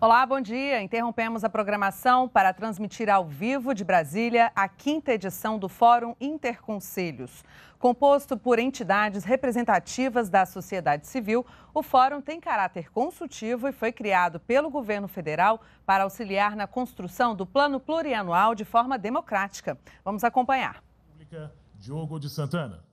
Olá, bom dia. Interrompemos a programação para transmitir ao vivo de Brasília a quinta edição do Fórum Interconselhos. Composto por entidades representativas da sociedade civil, o fórum tem caráter consultivo e foi criado pelo governo federal para auxiliar na construção do plano plurianual de forma democrática. Vamos acompanhar. Diogo de Santana.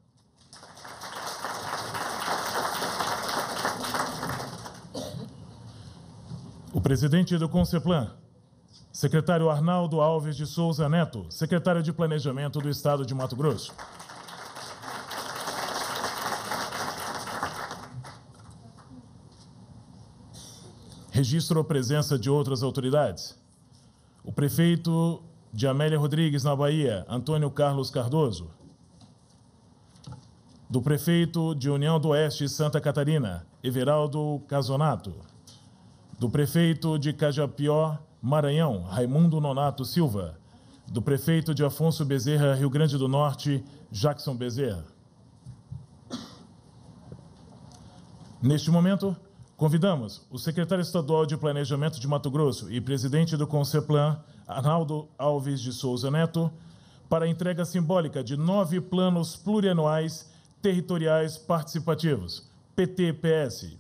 O presidente do Conceplan, secretário Arnaldo Alves de Souza Neto, secretário de Planejamento do Estado de Mato Grosso. Registro a presença de outras autoridades. O prefeito de Amélia Rodrigues, na Bahia, Antônio Carlos Cardoso. Do prefeito de União do Oeste, Santa Catarina, Everaldo Casonato do prefeito de Cajapió, Maranhão, Raimundo Nonato Silva, do prefeito de Afonso Bezerra, Rio Grande do Norte, Jackson Bezerra. Neste momento, convidamos o secretário estadual de Planejamento de Mato Grosso e presidente do Conceplan, Arnaldo Alves de Souza Neto, para a entrega simbólica de nove planos plurianuais territoriais participativos, PTPS,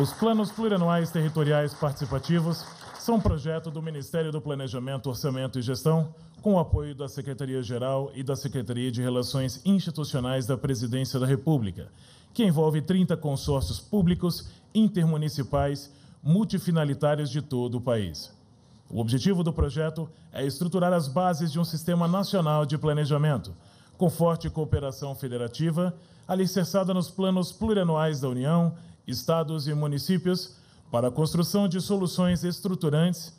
Os planos plurianuais territoriais participativos são projeto do Ministério do Planejamento, Orçamento e Gestão, com o apoio da Secretaria-Geral e da Secretaria de Relações Institucionais da Presidência da República, que envolve 30 consórcios públicos, intermunicipais, multifinalitários de todo o país. O objetivo do projeto é estruturar as bases de um sistema nacional de planejamento, com forte cooperação federativa, alicerçada nos planos plurianuais da União estados e municípios para a construção de soluções estruturantes,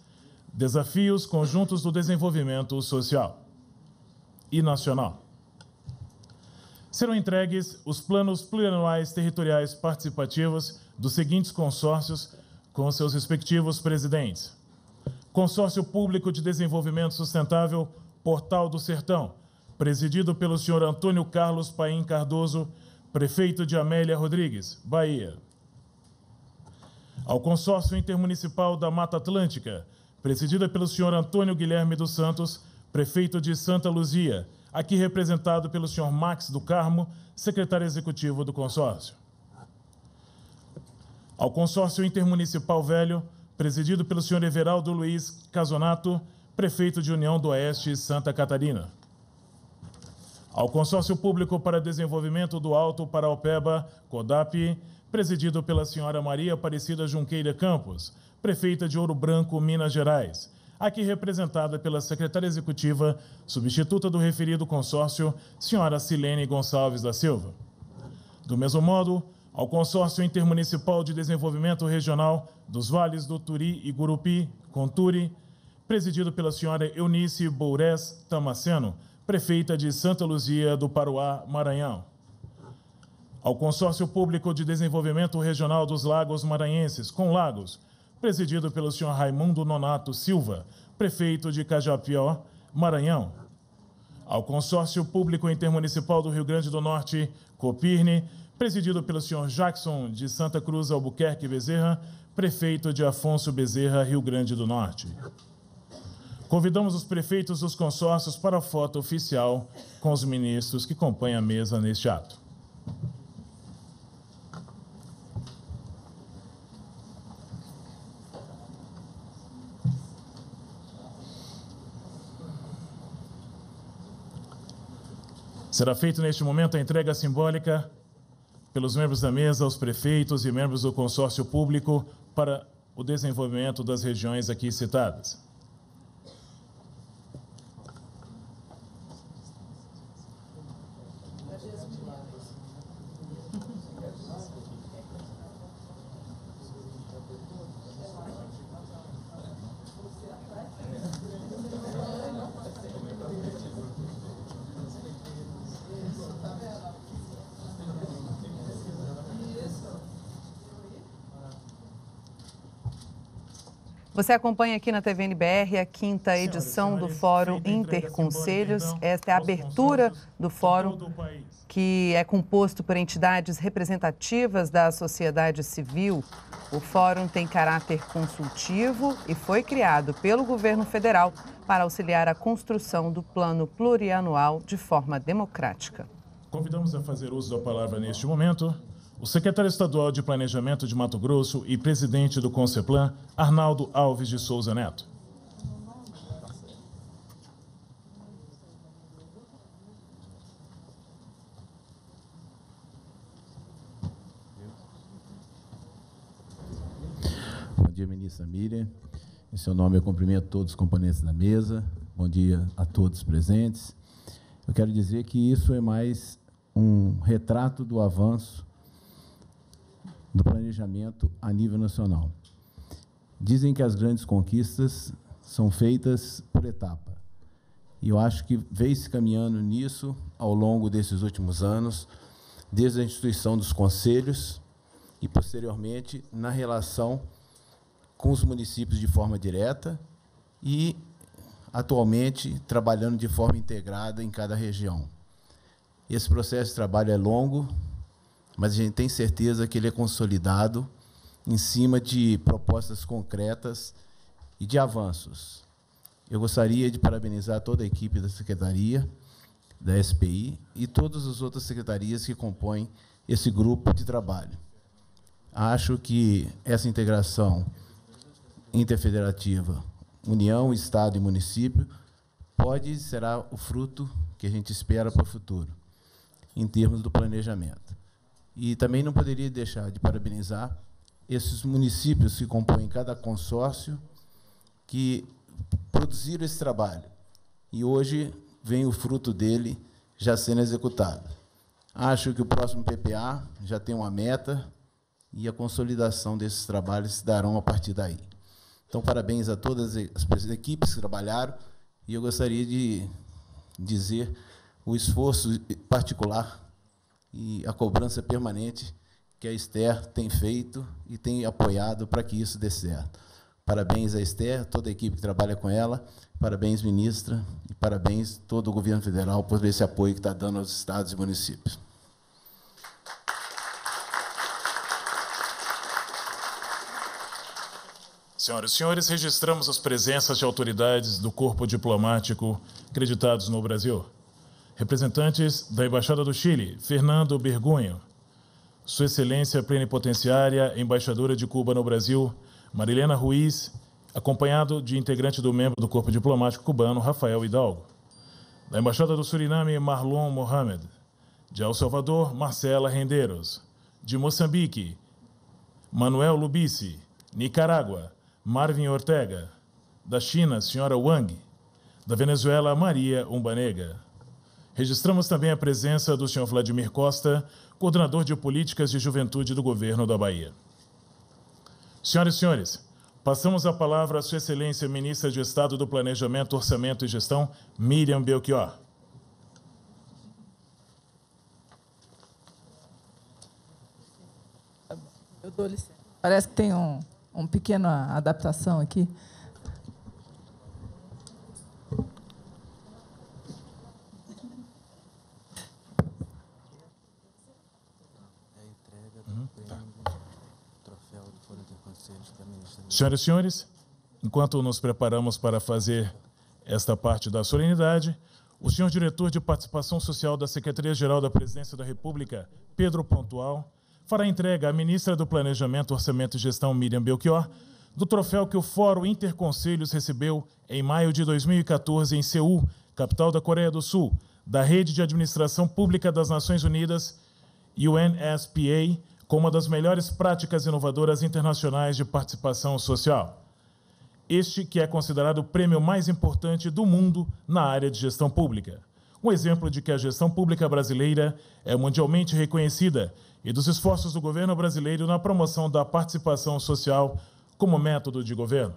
desafios conjuntos do desenvolvimento social e nacional. Serão entregues os planos plurianuais territoriais participativos dos seguintes consórcios com seus respectivos presidentes: Consórcio Público de Desenvolvimento Sustentável Portal do Sertão, presidido pelo senhor Antônio Carlos Paim Cardoso, prefeito de Amélia Rodrigues, Bahia ao Consórcio Intermunicipal da Mata Atlântica, presidida pelo senhor Antônio Guilherme dos Santos, prefeito de Santa Luzia, aqui representado pelo senhor Max do Carmo, secretário executivo do consórcio. Ao Consórcio Intermunicipal Velho, presidido pelo senhor Everaldo Luiz Casonato, prefeito de União do Oeste, Santa Catarina. Ao Consórcio Público para Desenvolvimento do Alto Paraopeba, CODAP, presidido pela senhora Maria Aparecida Junqueira Campos, prefeita de Ouro Branco, Minas Gerais, aqui representada pela secretária executiva, substituta do referido consórcio, senhora Silene Gonçalves da Silva. Do mesmo modo, ao Consórcio Intermunicipal de Desenvolvimento Regional dos Vales do Turi e Gurupi, Conturi, presidido pela senhora Eunice Boures Tamaceno, prefeita de Santa Luzia do Paruá, Maranhão ao Consórcio Público de Desenvolvimento Regional dos Lagos Maranhenses, com Lagos, presidido pelo senhor Raimundo Nonato Silva, prefeito de Cajapió, Maranhão. Ao Consórcio Público Intermunicipal do Rio Grande do Norte, Copirne, presidido pelo senhor Jackson de Santa Cruz Albuquerque Bezerra, prefeito de Afonso Bezerra, Rio Grande do Norte. Convidamos os prefeitos dos consórcios para a foto oficial com os ministros que compõem a mesa neste ato. Será feita neste momento a entrega simbólica pelos membros da mesa aos prefeitos e membros do consórcio público para o desenvolvimento das regiões aqui citadas. Você acompanha aqui na TV NBR a quinta edição do Fórum Interconselhos. Então, Esta é a abertura do fórum, que é composto por entidades representativas da sociedade civil. O fórum tem caráter consultivo e foi criado pelo governo federal para auxiliar a construção do plano plurianual de forma democrática. Convidamos a fazer uso da palavra neste momento o secretário estadual de Planejamento de Mato Grosso e presidente do Conceplan, Arnaldo Alves de Souza Neto. Bom dia, ministra Miriam. Em seu nome, eu cumprimento todos os componentes da mesa. Bom dia a todos presentes. Eu quero dizer que isso é mais um retrato do avanço do planejamento a nível nacional. Dizem que as grandes conquistas são feitas por etapa. E eu acho que veio se caminhando nisso ao longo desses últimos anos, desde a instituição dos conselhos e, posteriormente, na relação com os municípios de forma direta e, atualmente, trabalhando de forma integrada em cada região. Esse processo de trabalho é longo, mas a gente tem certeza que ele é consolidado em cima de propostas concretas e de avanços. Eu gostaria de parabenizar toda a equipe da Secretaria, da SPI e todas as outras secretarias que compõem esse grupo de trabalho. Acho que essa integração interfederativa, União, Estado e município, pode e será o fruto que a gente espera para o futuro, em termos do planejamento. E também não poderia deixar de parabenizar esses municípios que compõem cada consórcio que produziram esse trabalho. E hoje vem o fruto dele já sendo executado. Acho que o próximo PPA já tem uma meta e a consolidação desses trabalhos se darão a partir daí. Então, parabéns a todas as equipes que trabalharam e eu gostaria de dizer o esforço particular e a cobrança permanente que a Esther tem feito e tem apoiado para que isso dê certo. Parabéns a Esther, toda a equipe que trabalha com ela, parabéns, ministra, e parabéns todo o governo federal por esse apoio que está dando aos estados e municípios. Senhoras e senhores, registramos as presenças de autoridades do corpo diplomático acreditados no Brasil representantes da Embaixada do Chile, Fernando Bergunho, Sua Excelência Plenipotenciária, Embaixadora de Cuba no Brasil, Marilena Ruiz, acompanhado de integrante do membro do Corpo Diplomático Cubano, Rafael Hidalgo. Da Embaixada do Suriname, Marlon Mohamed. De El Salvador, Marcela Rendeiros. De Moçambique, Manuel Lubice. Nicarágua, Marvin Ortega. Da China, Senhora Wang. Da Venezuela, Maria Umbanega. Registramos também a presença do senhor Vladimir Costa, coordenador de políticas de juventude do governo da Bahia. Senhoras e senhores, passamos a palavra à Sua Excelência Ministra de Estado do Planejamento, Orçamento e Gestão, Miriam Belchior. Eu dou licença. Parece que tem um, um pequena adaptação aqui. Senhoras e senhores, enquanto nos preparamos para fazer esta parte da solenidade, o senhor diretor de Participação Social da Secretaria-Geral da Presidência da República, Pedro Pontual, fará entrega à ministra do Planejamento, Orçamento e Gestão, Miriam Belchior, do troféu que o Fórum Interconselhos recebeu em maio de 2014 em Seul, capital da Coreia do Sul, da Rede de Administração Pública das Nações Unidas, UNSPA, com uma das melhores práticas inovadoras internacionais de participação social. Este que é considerado o prêmio mais importante do mundo na área de gestão pública. Um exemplo de que a gestão pública brasileira é mundialmente reconhecida e dos esforços do governo brasileiro na promoção da participação social como método de governo.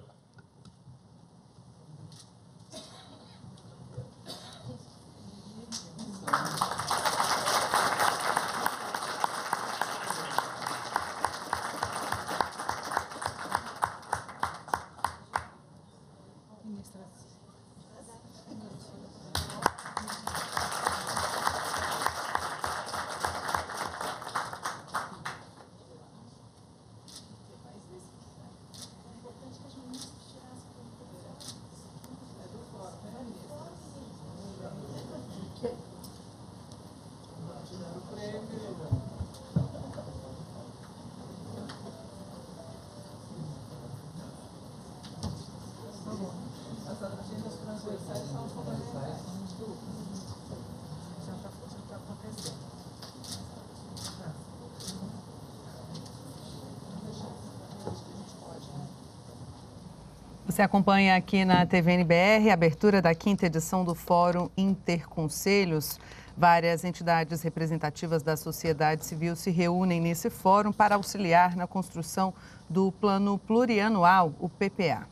Você acompanha aqui na TVNBR a abertura da quinta edição do Fórum Interconselhos. Várias entidades representativas da sociedade civil se reúnem nesse fórum para auxiliar na construção do Plano Plurianual, o PPA.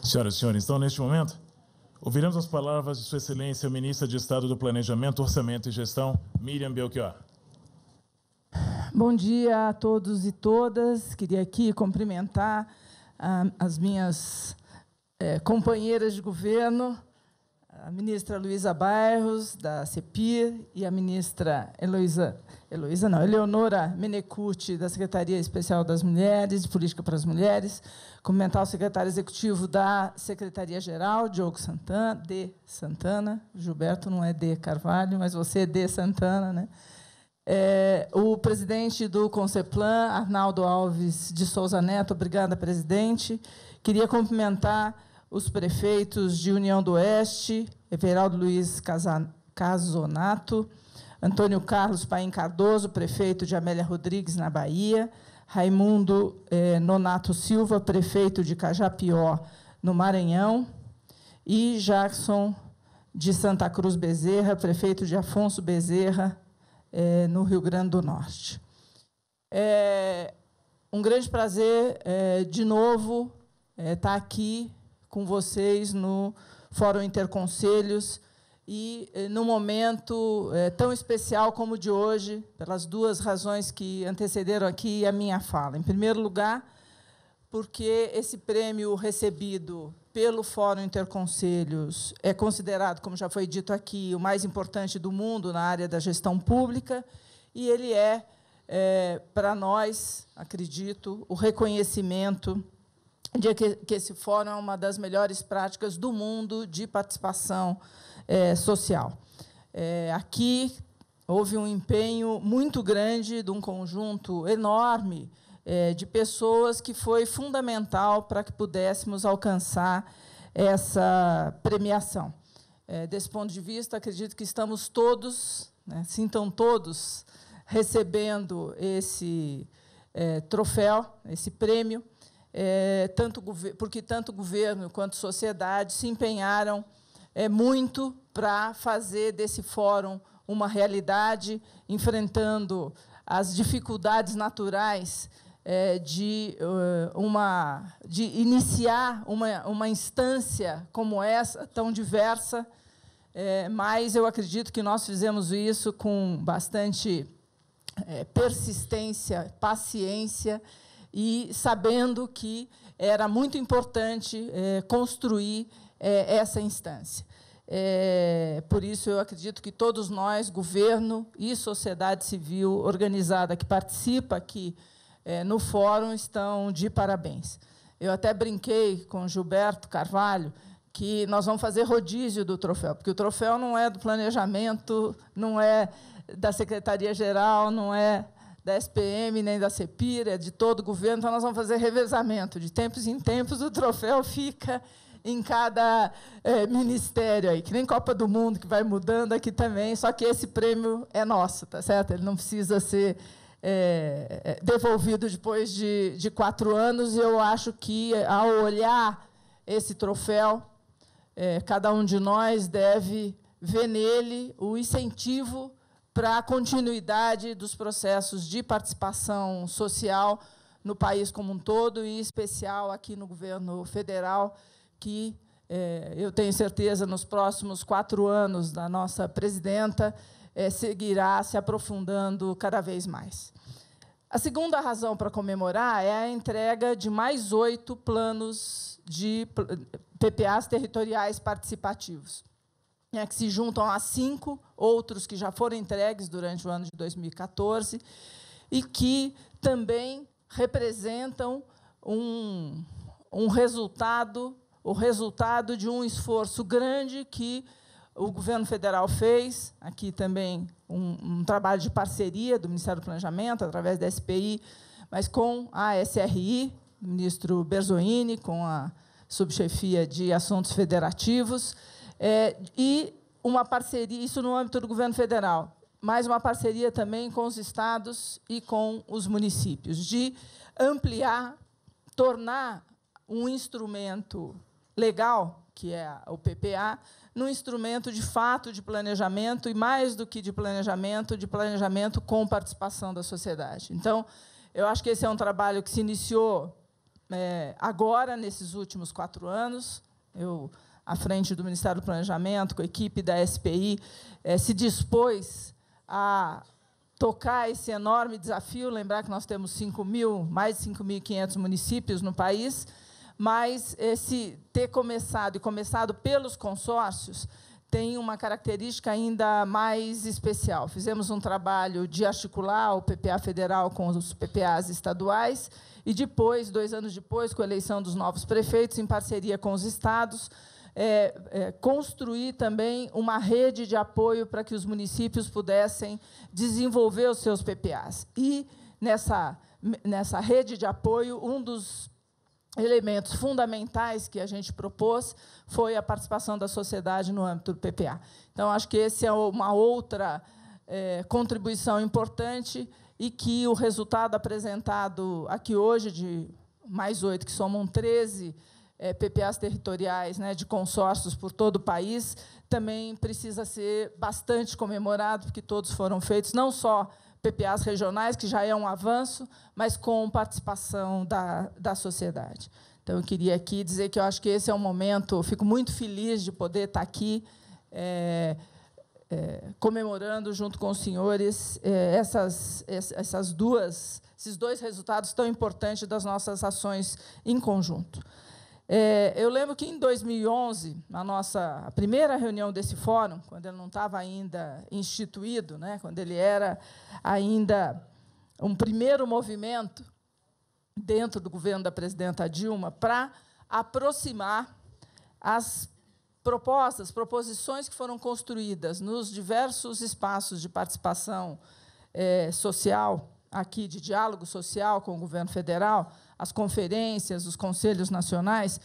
Senhoras e senhores, então neste momento Ouviremos as palavras de Sua Excelência, Ministra de Estado do Planejamento, Orçamento e Gestão, Miriam Belchior. Bom dia a todos e todas. Queria aqui cumprimentar ah, as minhas eh, companheiras de governo, a ministra Luísa Bairros, da CEPIR, e a ministra Heloísa, Heloísa não, Eleonora Menecuti, da Secretaria Especial das Mulheres, de Política para as Mulheres, cumprimentar o secretário executivo da Secretaria-Geral, Diogo Santana, de Santana, Gilberto não é de Carvalho, mas você é de Santana, né? É, o presidente do Conceplan, Arnaldo Alves de Souza Neto, obrigada, presidente. Queria cumprimentar os prefeitos de União do Oeste, Everaldo Luiz Casonato, Antônio Carlos Paim Cardoso, prefeito de Amélia Rodrigues, na Bahia, Raimundo eh, Nonato Silva, prefeito de Cajapió, no Maranhão, e Jackson de Santa Cruz Bezerra, prefeito de Afonso Bezerra, eh, no Rio Grande do Norte. É um grande prazer, eh, de novo, estar eh, tá aqui com vocês no Fórum Interconselhos e eh, no momento eh, tão especial como o de hoje, pelas duas razões que antecederam aqui a minha fala. Em primeiro lugar, porque esse prêmio recebido pelo Fórum Interconselhos é considerado, como já foi dito aqui, o mais importante do mundo na área da gestão pública, e ele é, é para nós, acredito, o reconhecimento de que, que esse fórum é uma das melhores práticas do mundo de participação é, social. É, aqui houve um empenho muito grande de um conjunto enorme é, de pessoas que foi fundamental para que pudéssemos alcançar essa premiação. É, desse ponto de vista, acredito que estamos todos, né, sintam todos, recebendo esse é, troféu, esse prêmio, é, tanto, porque tanto governo quanto sociedade se empenharam é, muito para fazer desse fórum uma realidade, enfrentando as dificuldades naturais é, de, uh, uma, de iniciar uma, uma instância como essa, tão diversa. É, mas eu acredito que nós fizemos isso com bastante é, persistência, paciência e sabendo que era muito importante é, construir é, essa instância. É, por isso, eu acredito que todos nós, governo e sociedade civil organizada que participa aqui no fórum, estão de parabéns. Eu até brinquei com Gilberto Carvalho que nós vamos fazer rodízio do troféu, porque o troféu não é do planejamento, não é da Secretaria-Geral, não é da SPM, nem da CEPIRA, é de todo o governo, então nós vamos fazer revezamento. De tempos em tempos, o troféu fica em cada é, ministério aí, que nem Copa do Mundo, que vai mudando aqui também, só que esse prêmio é nosso, tá certo? Ele não precisa ser é, é devolvido depois de, de quatro anos, e eu acho que, ao olhar esse troféu, é, cada um de nós deve ver nele o incentivo para a continuidade dos processos de participação social no país como um todo e em especial aqui no governo federal, que é, eu tenho certeza nos próximos quatro anos da nossa presidenta é, seguirá se aprofundando cada vez mais. A segunda razão para comemorar é a entrega de mais oito planos de PPAs territoriais participativos né, que se juntam a cinco outros que já foram entregues durante o ano de 2014 e que também representam um, um resultado, o resultado de um esforço grande que o governo federal fez, aqui também um, um, trabalho de parceria do Ministério do Planejamento, através da SPI, mas com a SRI, ministro Berzoini, com a subchefia de Assuntos Federativos, é, e uma parceria, isso no âmbito do governo federal, mas uma parceria também com os estados e com os municípios, de ampliar, tornar um instrumento legal, que é o PPA, num instrumento de fato de planejamento e, mais do que de planejamento, de planejamento com participação da sociedade. Então, eu acho que esse é um trabalho que se iniciou é, agora, nesses últimos quatro anos. Eu à frente do Ministério do Planejamento, com a equipe da SPI, eh, se dispôs a tocar esse enorme desafio. Lembrar que nós temos 5 mil, mais de 5.500 municípios no país, mas esse ter começado e começado pelos consórcios tem uma característica ainda mais especial. Fizemos um trabalho de articular o PPA federal com os PPAs estaduais e depois, dois anos depois, com a eleição dos novos prefeitos, em parceria com os estados, é, é, construir também uma rede de apoio para que os municípios pudessem desenvolver os seus PPAs. E, nessa, nessa rede de apoio, um dos elementos fundamentais que a gente propôs foi a participação da sociedade no âmbito do PPA. Então, acho que essa é uma outra é, contribuição importante e que o resultado apresentado aqui hoje, de mais oito, que somam 13 é, PPAs territoriais né, de consórcios por todo o país também precisa ser bastante comemorado, porque todos foram feitos, não só PPAs regionais, que já é um avanço, mas com participação da, da sociedade. Então, eu queria aqui dizer que eu acho que esse é um momento, fico muito feliz de poder estar aqui é, é, comemorando junto com os senhores é, essas, essas duas, esses dois resultados tão importantes das nossas ações em conjunto. É, eu lembro que em 2011, na nossa primeira reunião desse fórum, quando ele não estava ainda instituído, né, quando ele era ainda um primeiro movimento dentro do governo da presidenta Dilma para aproximar as propostas, proposições que foram construídas nos diversos espaços de participação é, social aqui de diálogo social com o governo federal as conferências, os conselhos nacionais,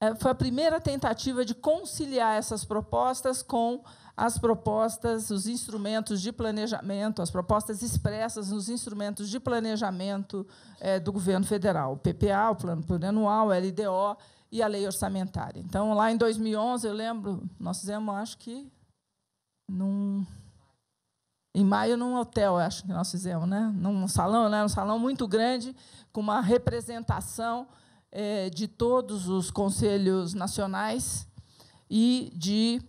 é, foi a primeira tentativa de conciliar essas propostas com as propostas, os instrumentos de planejamento, as propostas expressas nos instrumentos de planejamento é, do governo federal, o PPA, o Plano Plurianual, o LDO e a Lei Orçamentária. Então, lá em 2011, eu lembro, nós fizemos, acho que, num em maio num hotel, acho que nós fizemos, né? num salão, né? um salão muito grande, com uma representação é, de todos os conselhos nacionais e de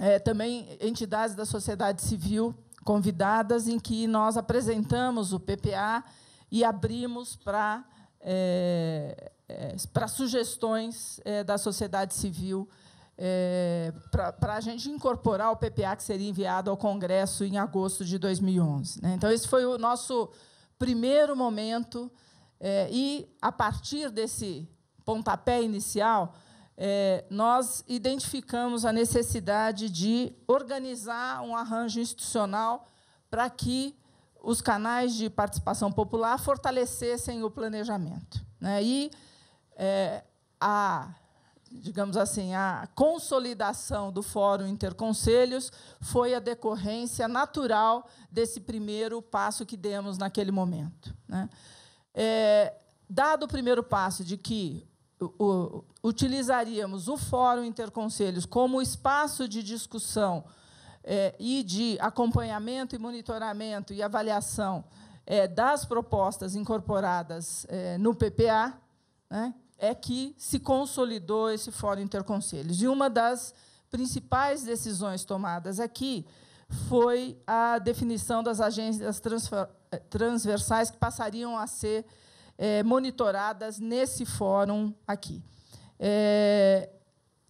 é, também entidades da sociedade civil convidadas, em que nós apresentamos o PPA e abrimos para é, é para sugestões é, da sociedade civil é, para a gente incorporar o PPA que seria enviado ao Congresso em agosto de 2011. Né? Então, esse foi o nosso primeiro momento, é, e, a partir desse pontapé inicial, é, nós identificamos a necessidade de organizar um arranjo institucional para que os canais de participação popular fortalecessem o planejamento. Né? E é, a digamos assim, a consolidação do Fórum Interconselhos foi a decorrência natural desse primeiro passo que demos naquele momento. Né? É, dado o primeiro passo de que o, o, utilizaríamos o Fórum Interconselhos como espaço de discussão é, e de acompanhamento e monitoramento e avaliação é, das propostas incorporadas é, no PPA, né? é que se consolidou esse Fórum Interconselhos. E uma das principais decisões tomadas aqui foi a definição das agências eh, transversais que passariam a ser é, monitoradas nesse fórum aqui. É,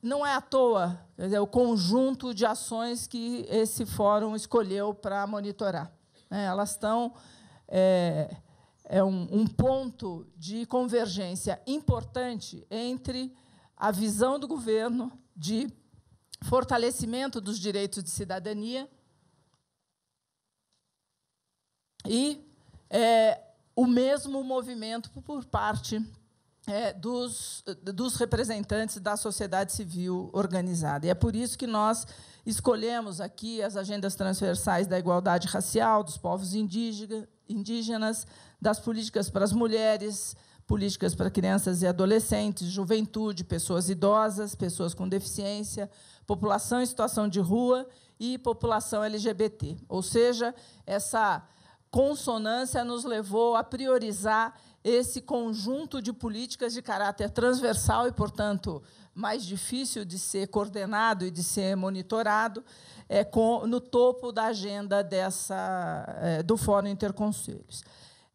não é à toa dizer, é o conjunto de ações que esse fórum escolheu para monitorar. Né. Elas estão é, é um, um ponto de convergência importante entre a visão do governo de fortalecimento dos direitos de cidadania e é, o mesmo movimento por parte é, dos, dos representantes da sociedade civil organizada. E é por isso que nós escolhemos aqui as agendas transversais da igualdade racial, dos povos indígena, indígenas, das políticas para as mulheres, políticas para crianças e adolescentes, juventude, pessoas idosas, pessoas com deficiência, população em situação de rua e população LGBT. Ou seja, essa consonância nos levou a priorizar esse conjunto de políticas de caráter transversal e, portanto, mais difícil de ser coordenado e de ser monitorado, é, com, no topo da agenda dessa, é, do Fórum Interconselhos.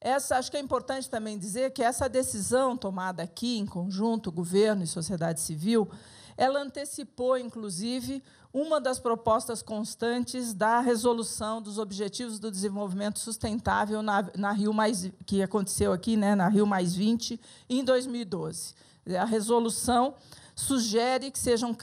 Essa, acho que é importante também dizer que essa decisão tomada aqui, em conjunto, governo e sociedade civil, ela antecipou, inclusive, uma das propostas constantes da resolução dos Objetivos do Desenvolvimento Sustentável na, na Rio mais, que aconteceu aqui, né, na Rio Mais 20, em 2012. A resolução sugere que sejam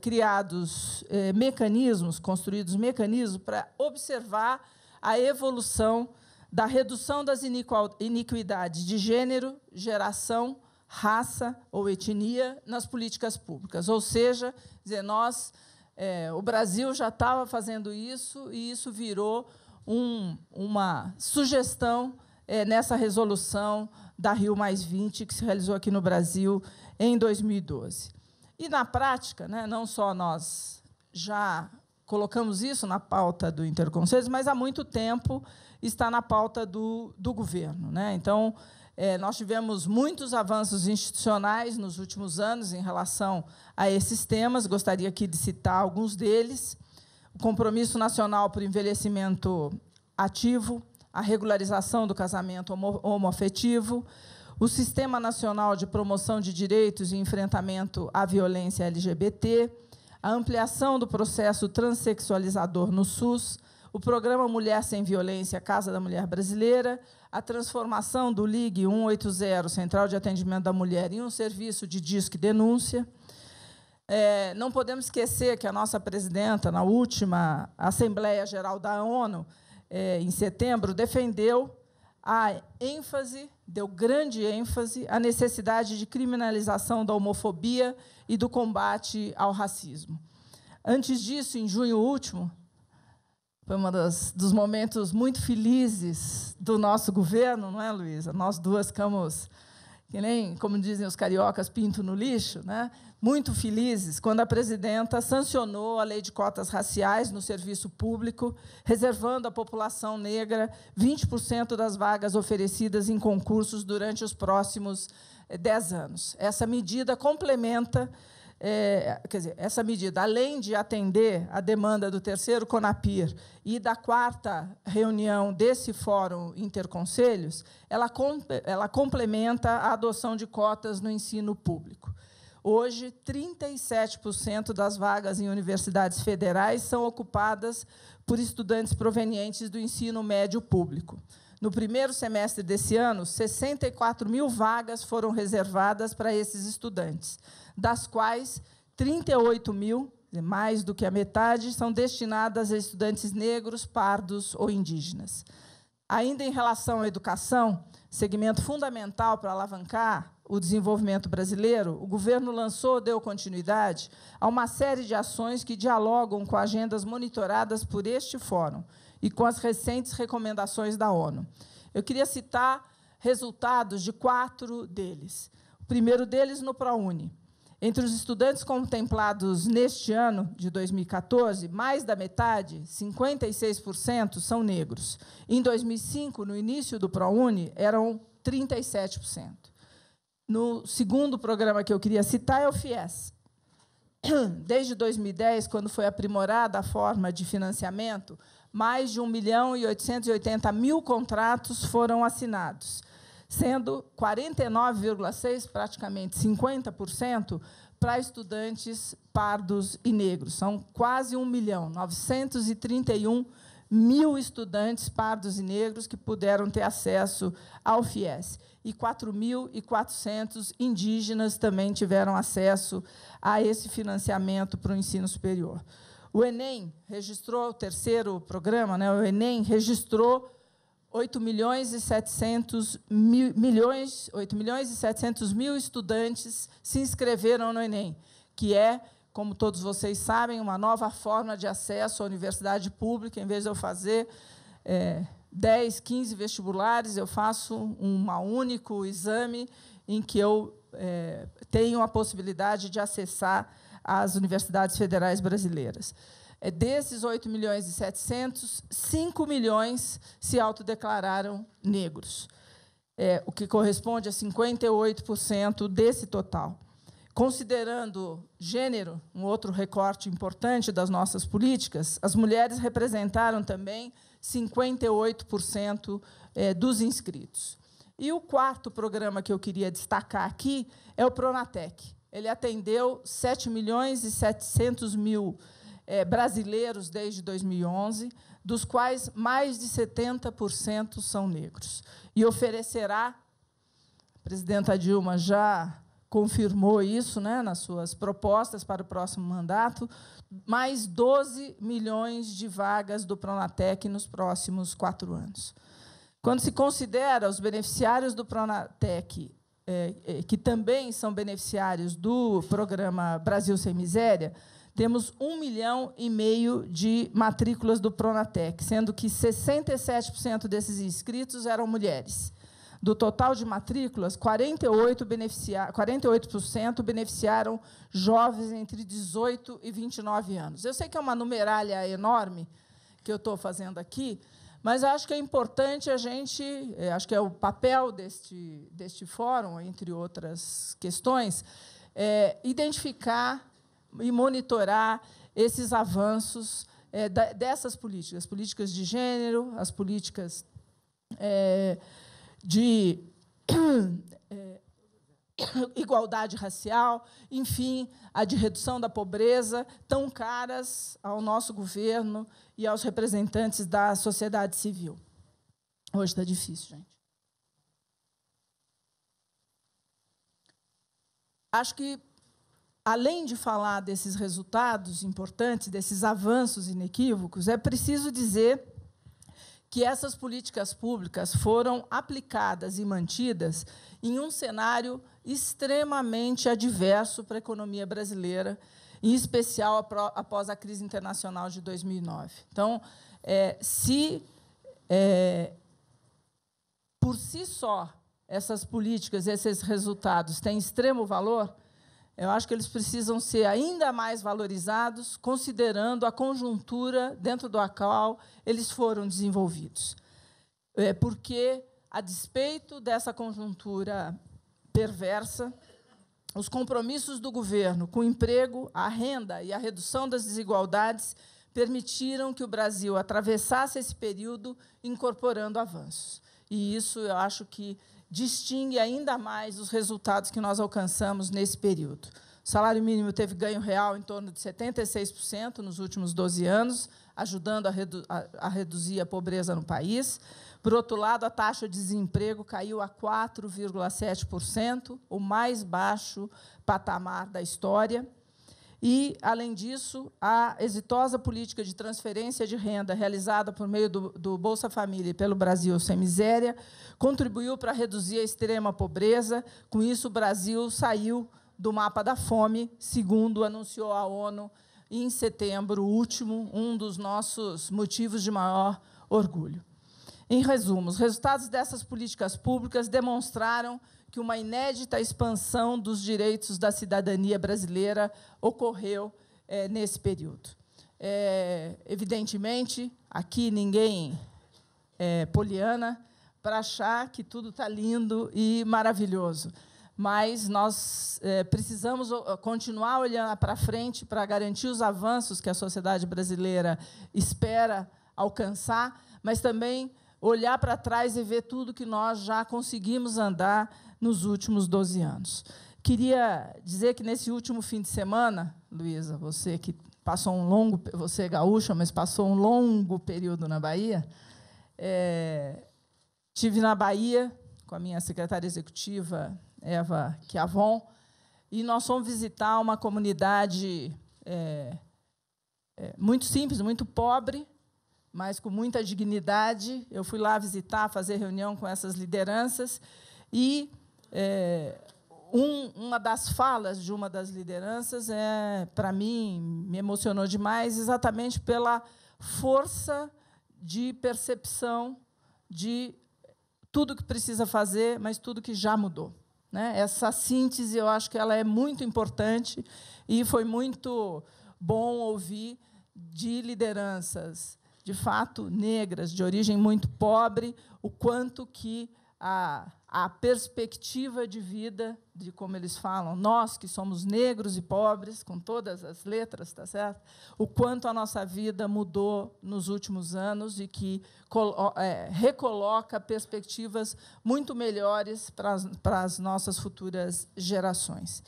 criados eh, mecanismos, construídos mecanismos para observar a evolução da redução das iniquidades de gênero, geração, raça ou etnia nas políticas públicas. Ou seja, dizer, nós, é, o Brasil já estava fazendo isso e isso virou um, uma sugestão é, nessa resolução da Rio Mais 20, que se realizou aqui no Brasil em 2012. E, na prática, né, não só nós já colocamos isso na pauta do Interconselhos, mas há muito tempo está na pauta do, do governo. Né? Então, é, nós tivemos muitos avanços institucionais nos últimos anos em relação a esses temas, gostaria aqui de citar alguns deles. O Compromisso Nacional para o Envelhecimento Ativo, a regularização do casamento homoafetivo, o Sistema Nacional de Promoção de Direitos e Enfrentamento à Violência LGBT, a ampliação do processo transexualizador no SUS, o programa Mulher Sem Violência Casa da Mulher Brasileira, a transformação do LIG 180, Central de Atendimento da Mulher, em um serviço de e denúncia. É, não podemos esquecer que a nossa presidenta, na última Assembleia Geral da ONU, é, em setembro, defendeu a ênfase, deu grande ênfase à necessidade de criminalização da homofobia e do combate ao racismo. Antes disso, em junho último, foi um dos momentos muito felizes do nosso governo, não é, Luísa? Nós duas ficamos, que nem, como dizem os cariocas, pinto no lixo, né? muito felizes quando a presidenta sancionou a lei de cotas raciais no serviço público, reservando à população negra 20% das vagas oferecidas em concursos durante os próximos 10 eh, anos. Essa medida complementa é, quer dizer, essa medida, além de atender a demanda do terceiro CONAPIR e da quarta reunião desse Fórum Interconselhos, ela, com, ela complementa a adoção de cotas no ensino público. Hoje, 37% das vagas em universidades federais são ocupadas por estudantes provenientes do ensino médio público. No primeiro semestre desse ano, 64 mil vagas foram reservadas para esses estudantes, das quais 38 mil, mais do que a metade, são destinadas a estudantes negros, pardos ou indígenas. Ainda em relação à educação, segmento fundamental para alavancar o desenvolvimento brasileiro, o governo lançou, deu continuidade a uma série de ações que dialogam com agendas monitoradas por este fórum, e com as recentes recomendações da ONU. Eu queria citar resultados de quatro deles. O primeiro deles no ProUni. Entre os estudantes contemplados neste ano de 2014, mais da metade, 56%, são negros. Em 2005, no início do ProUni, eram 37%. No segundo programa que eu queria citar é o FIES. Desde 2010, quando foi aprimorada a forma de financiamento, mais de 1 milhão e 880 mil contratos foram assinados, sendo 49,6%, praticamente 50%, para estudantes pardos e negros. São quase 1 milhão, 931 mil estudantes pardos e negros que puderam ter acesso ao FIES. E 4.400 indígenas também tiveram acesso a esse financiamento para o ensino superior. O Enem registrou o terceiro programa, né? O Enem registrou 8 milhões e 700 mil, milhões, 8 milhões e 700 mil estudantes se inscreveram no Enem, que é, como todos vocês sabem, uma nova forma de acesso à universidade pública. Em vez de eu fazer é, 10, 15 vestibulares, eu faço um único exame em que eu é, tenho a possibilidade de acessar às universidades federais brasileiras. É, desses 8 milhões e 700, 5 milhões se autodeclararam negros, é, o que corresponde a 58% desse total. Considerando gênero, um outro recorte importante das nossas políticas, as mulheres representaram também 58% é, dos inscritos. E o quarto programa que eu queria destacar aqui é o Pronatec. Ele atendeu 7 milhões e 700 mil é, brasileiros desde 2011, dos quais mais de 70% são negros. E oferecerá, a presidenta Dilma já confirmou isso né, nas suas propostas para o próximo mandato, mais 12 milhões de vagas do Pronatec nos próximos quatro anos. Quando se considera os beneficiários do Pronatec é, é, que também são beneficiários do programa Brasil Sem Miséria, temos um milhão e meio de matrículas do Pronatec, sendo que 67% desses inscritos eram mulheres. Do total de matrículas, 48%, beneficia 48 beneficiaram jovens entre 18 e 29 anos. Eu sei que é uma numeralha enorme que eu estou fazendo aqui, mas acho que é importante a gente, é, acho que é o papel deste, deste fórum, entre outras questões, é, identificar e monitorar esses avanços é, dessas políticas, as políticas de gênero, as políticas é, de é, igualdade racial, enfim, a de redução da pobreza, tão caras ao nosso governo e aos representantes da sociedade civil. Hoje está difícil, gente. Acho que, além de falar desses resultados importantes, desses avanços inequívocos, é preciso dizer que essas políticas públicas foram aplicadas e mantidas em um cenário extremamente adverso para a economia brasileira, em especial após a crise internacional de 2009. Então, é, se é, por si só essas políticas, esses resultados têm extremo valor, eu acho que eles precisam ser ainda mais valorizados, considerando a conjuntura dentro da qual eles foram desenvolvidos. É porque, a despeito dessa conjuntura perversa, os compromissos do governo com o emprego, a renda e a redução das desigualdades permitiram que o Brasil atravessasse esse período incorporando avanços. E isso eu acho que distingue ainda mais os resultados que nós alcançamos nesse período. O salário mínimo teve ganho real em torno de 76% nos últimos 12 anos, ajudando a, redu a, a, reduzir a pobreza no país. Por outro lado, a taxa de desemprego caiu a 4,7%, o mais baixo patamar da história. E, além disso, a exitosa política de transferência de renda realizada por meio do, do Bolsa Família e pelo Brasil Sem Miséria contribuiu para reduzir a extrema pobreza. Com isso, o Brasil saiu do mapa da fome, segundo anunciou a ONU em setembro último, um dos nossos motivos de maior orgulho. Em resumo, os resultados dessas políticas públicas demonstraram que uma inédita expansão dos direitos da cidadania brasileira ocorreu é, nesse período. É, evidentemente, aqui ninguém é poliana para achar que tudo está lindo e maravilhoso mas nós é, precisamos continuar olhando para frente para garantir os avanços que a sociedade brasileira espera alcançar, mas também olhar para trás e ver tudo que nós já conseguimos andar nos últimos 12 anos. Queria dizer que nesse último fim de semana, Luísa, você que passou um longo, você é gaúcha, mas passou um longo período na Bahia, é, tive na Bahia com a minha secretária executiva Eva Chiavon e nós fomos visitar uma comunidade é, é, muito simples, muito pobre, mas com muita dignidade. Eu fui lá visitar, fazer reunião com essas lideranças e é, um, uma das falas de uma das lideranças, é, para mim, me emocionou demais, exatamente pela força de percepção de tudo que precisa fazer, mas tudo que já mudou. Né? Essa síntese, eu acho que ela é muito importante e foi muito bom ouvir de lideranças, de fato, negras, de origem muito pobre, o quanto que a a perspectiva de vida, de como eles falam, nós que somos negros e pobres, com todas as letras, tá certo? O quanto a nossa vida mudou nos últimos anos e que é, recoloca perspectivas muito melhores para as, para as nossas futuras gerações.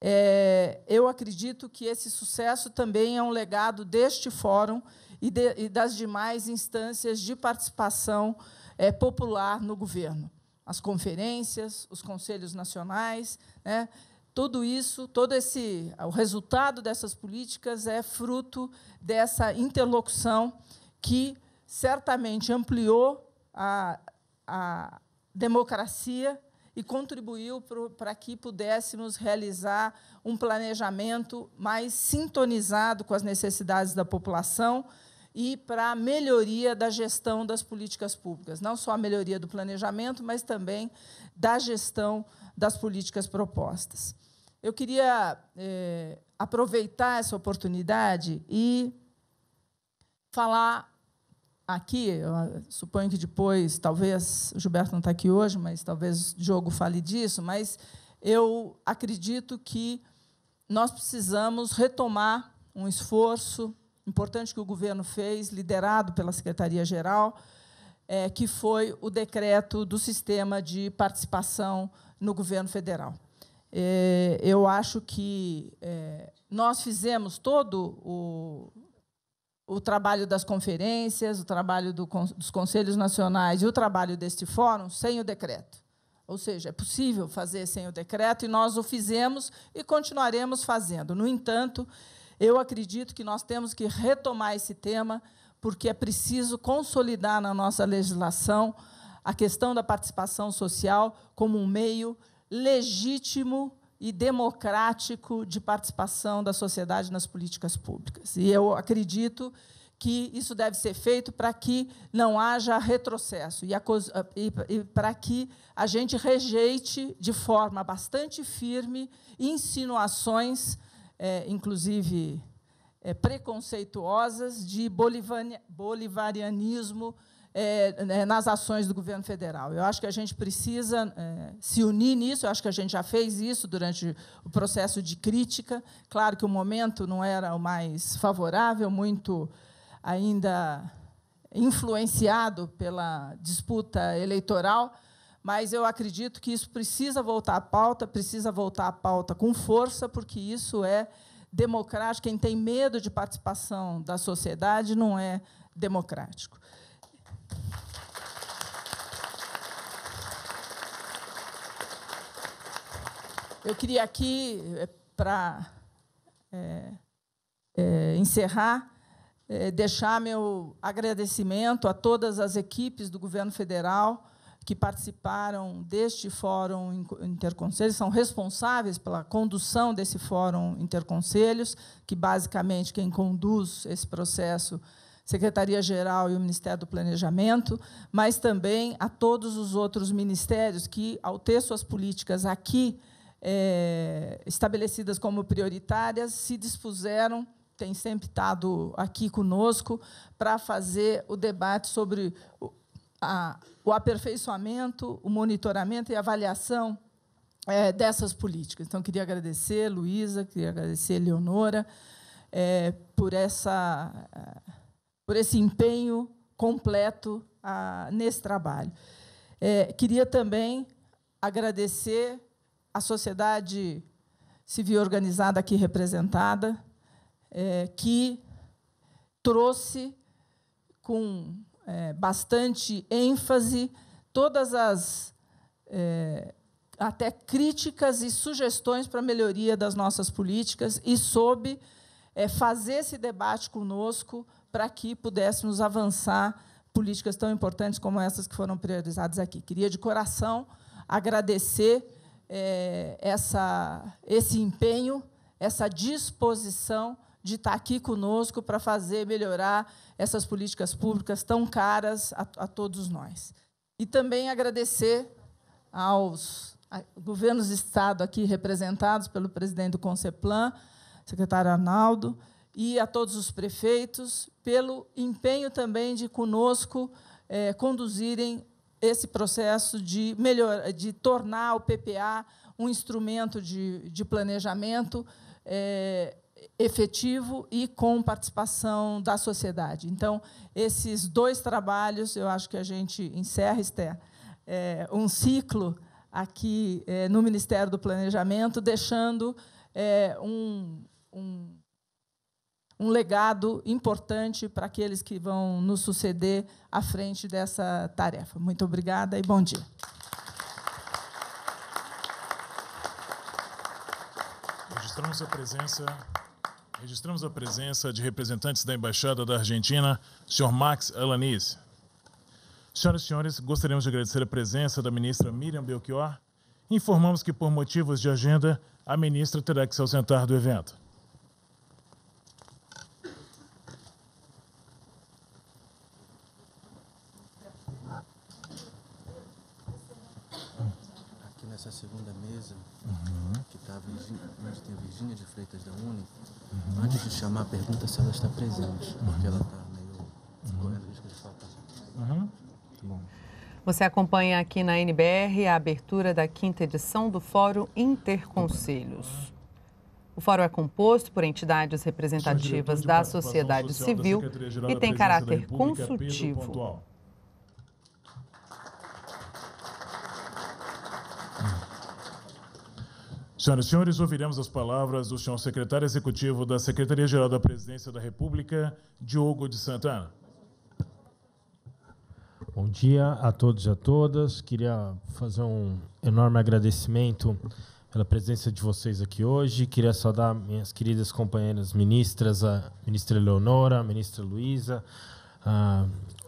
É, eu acredito que esse sucesso também é um legado deste fórum e, de, e das demais instâncias de participação é, popular no governo as conferências, os conselhos nacionais, né? tudo isso, todo esse, o resultado dessas políticas é fruto dessa interlocução que certamente ampliou a, a democracia e contribuiu para que pudéssemos realizar um planejamento mais sintonizado com as necessidades da população, e para a melhoria da gestão das políticas públicas, não só a melhoria do planejamento, mas também da gestão das políticas propostas. Eu queria eh, aproveitar essa oportunidade e falar aqui, ah, suponho que depois, talvez, o Gilberto não está aqui hoje, mas talvez o Diogo fale disso, mas eu acredito que nós precisamos retomar um esforço importante que o governo fez, liderado pela Secretaria-Geral, é, que foi o decreto do sistema de participação no governo federal. É, eu acho que é, nós fizemos todo o, o trabalho das conferências, o trabalho do, dos conselhos nacionais e o trabalho deste fórum sem o decreto. Ou seja, é possível fazer sem o decreto e nós o fizemos e continuaremos fazendo. No entanto, eu acredito que nós temos que retomar esse tema, porque é preciso consolidar na nossa legislação a questão da participação social como um meio legítimo e democrático de participação da sociedade nas políticas públicas. E eu acredito que isso deve ser feito para que não haja retrocesso e, ah, para que a gente rejeite de forma bastante firme insinuações é, inclusive é, preconceituosas, de bolivarianismo é, né, nas ações do governo federal. Eu acho que a gente precisa é, se unir nisso, eu acho que a gente já fez isso durante o processo de crítica. Claro que o momento não era o mais favorável, muito ainda influenciado pela disputa eleitoral, mas eu acredito que isso precisa voltar à pauta, precisa voltar à pauta com força, porque isso é democrático. Quem tem medo de participação da sociedade não é democrático. Eu queria aqui, para é, é, encerrar, é, deixar meu agradecimento a todas as equipes do governo federal que participaram deste fórum interconselhos, são responsáveis pela condução desse fórum interconselhos, que basicamente quem conduz esse processo Secretaria-Geral e o Ministério do Planejamento, mas também a todos os outros ministérios que, ao ter suas políticas aqui é, estabelecidas como prioritárias, se dispuseram têm sempre estado aqui conosco para fazer o debate sobre a, o aperfeiçoamento, o monitoramento e avaliação é, dessas políticas. Então, queria agradecer, Luísa, queria agradecer, Leonora, é, por, essa, é, por esse empenho completo a, nesse trabalho. É, queria também agradecer à sociedade civil organizada aqui representada, é, que trouxe com é, bastante ênfase todas as é, até críticas e sugestões para a melhoria das nossas políticas e soube é, fazer esse debate conosco para que pudéssemos avançar políticas tão importantes como essas que foram priorizadas aqui. Queria de coração agradecer é, essa, esse empenho, essa disposição de estar tá aqui conosco para fazer melhorar essas políticas públicas tão caras a, a todos nós. E também agradecer aos governos de Estado aqui representados pelo presidente do Conceplan, secretário Arnaldo, e a todos os prefeitos pelo empenho também de conosco é, conduzirem esse processo de, melhor, de tornar o PPA um instrumento de, de planejamento é, efetivo e com participação da sociedade. Então, esses dois trabalhos, eu acho que a gente encerra, Esther, é, um ciclo aqui é, no Ministério do Planejamento, deixando é, um, um, um legado importante para aqueles que vão nos suceder à frente dessa tarefa. Muito obrigada e bom dia. Registramos a presença Registramos a presença de representantes da Embaixada da Argentina, Sr. Max Alaniz. Senhoras e senhores, gostaríamos de agradecer a presença da ministra Miriam Belchior. Informamos que, por motivos de agenda, a ministra terá que se ausentar do evento. a Virgínia, onde tem Virgínia de Freitas da Uni, antes de chamar, pergunta se ela está presente, uhum. porque ela está meio correndo risco de faltar. Uhum. Muito tá bom. Você acompanha aqui na NBR a abertura da quinta edição do Fórum Interconselhos. O fórum é composto por entidades representativas da sociedade civil e tem caráter consultivo. Senhoras e senhores, ouviremos as palavras do senhor secretário executivo da Secretaria-Geral da Presidência da República, Diogo de Santana. Bom dia a todos e a todas. Queria fazer um enorme agradecimento pela presença de vocês aqui hoje. Queria saudar minhas queridas companheiras ministras, a ministra Leonora, a ministra Luísa,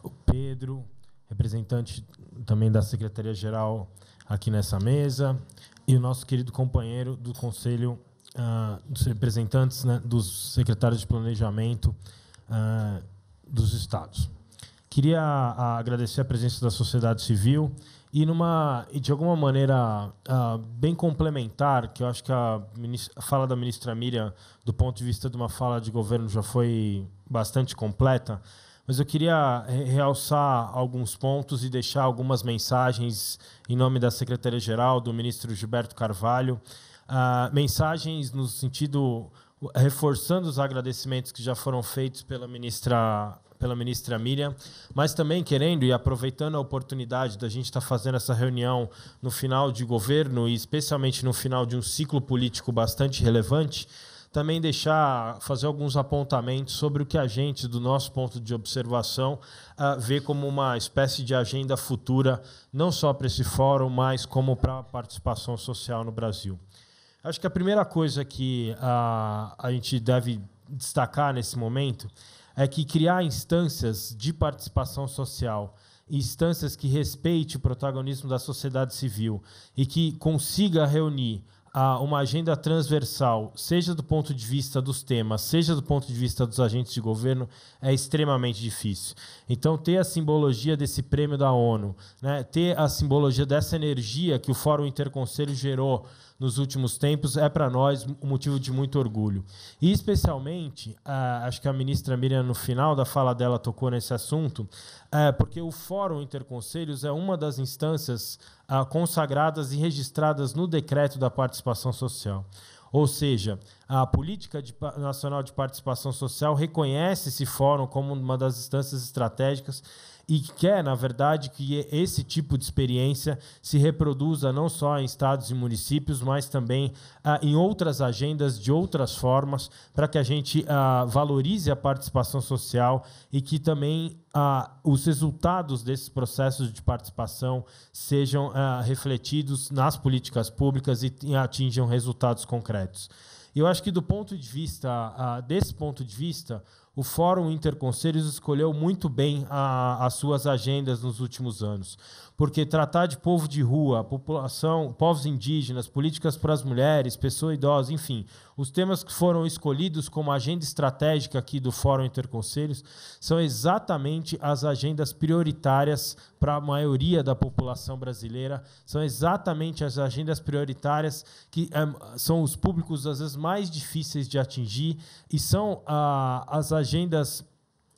o Pedro, representante também da Secretaria-Geral aqui nessa mesa, e o nosso querido companheiro do Conselho ah, dos Representantes, né, dos secretários de Planejamento ah, dos Estados. Queria ah, agradecer a presença da sociedade civil e, numa, e de alguma maneira bem complementar, que eu acho que a, ministra, a fala da ministra Miriam, do ponto de vista de uma fala de governo, já foi bastante completa mas eu queria eh, realçar alguns pontos e deixar algumas mensagens em nome da Secretaria-Geral, do ministro Gilberto Carvalho. Uh, mensagens no sentido reforçando os agradecimentos que já foram feitos pela ministra pela ministra Miriam, mas também querendo e aproveitando a oportunidade da gente estar tá fazendo essa reunião no final de governo e especialmente no final de um ciclo político bastante relevante, também deixar, fazer alguns apontamentos sobre o que a gente, do nosso ponto de observação, ah, vê como uma espécie de agenda futura, não só para esse fórum, mas como para a participação social no Brasil. Acho que a primeira coisa que ah, a gente deve destacar nesse momento é que criar instâncias de participação social instâncias que respeite o protagonismo da sociedade civil e que consiga reunir a uma agenda transversal, seja do ponto de vista dos temas, seja do ponto de vista dos agentes de governo, é extremamente difícil. Então, ter a simbologia desse prêmio da ONU, né, ter a simbologia dessa energia que o Fórum Interconselho gerou nos últimos tempos é para nós um motivo de muito orgulho. E especialmente, acho que a ministra Miriam, no final da fala dela, tocou nesse assunto, ah, porque o Fórum Interconselhos é uma das instâncias ah, consagradas e registradas no decreto da participação social. Ou seja, a Política de, Nacional de Participação Social reconhece esse fórum como uma das instâncias estratégicas e quer, na verdade, que esse tipo de experiência se reproduza não só em estados e municípios, mas também ah, em outras agendas, de outras formas, para que a gente ah, valorize a participação social e que também ah, os resultados desses processos de participação sejam ah, refletidos nas políticas públicas e atinjam resultados concretos. Eu acho que do ponto de vista ah, desse ponto de vista, o Fórum Interconselhos escolheu muito bem a, as suas agendas nos últimos anos porque tratar de povo de rua, população, povos indígenas, políticas para as mulheres, pessoa idosa, enfim, os temas que foram escolhidos como agenda estratégica aqui do Fórum Interconselhos são exatamente as agendas prioritárias para a maioria da população brasileira, são exatamente as agendas prioritárias que eh, são os públicos às vezes mais difíceis de atingir e são ah, as agendas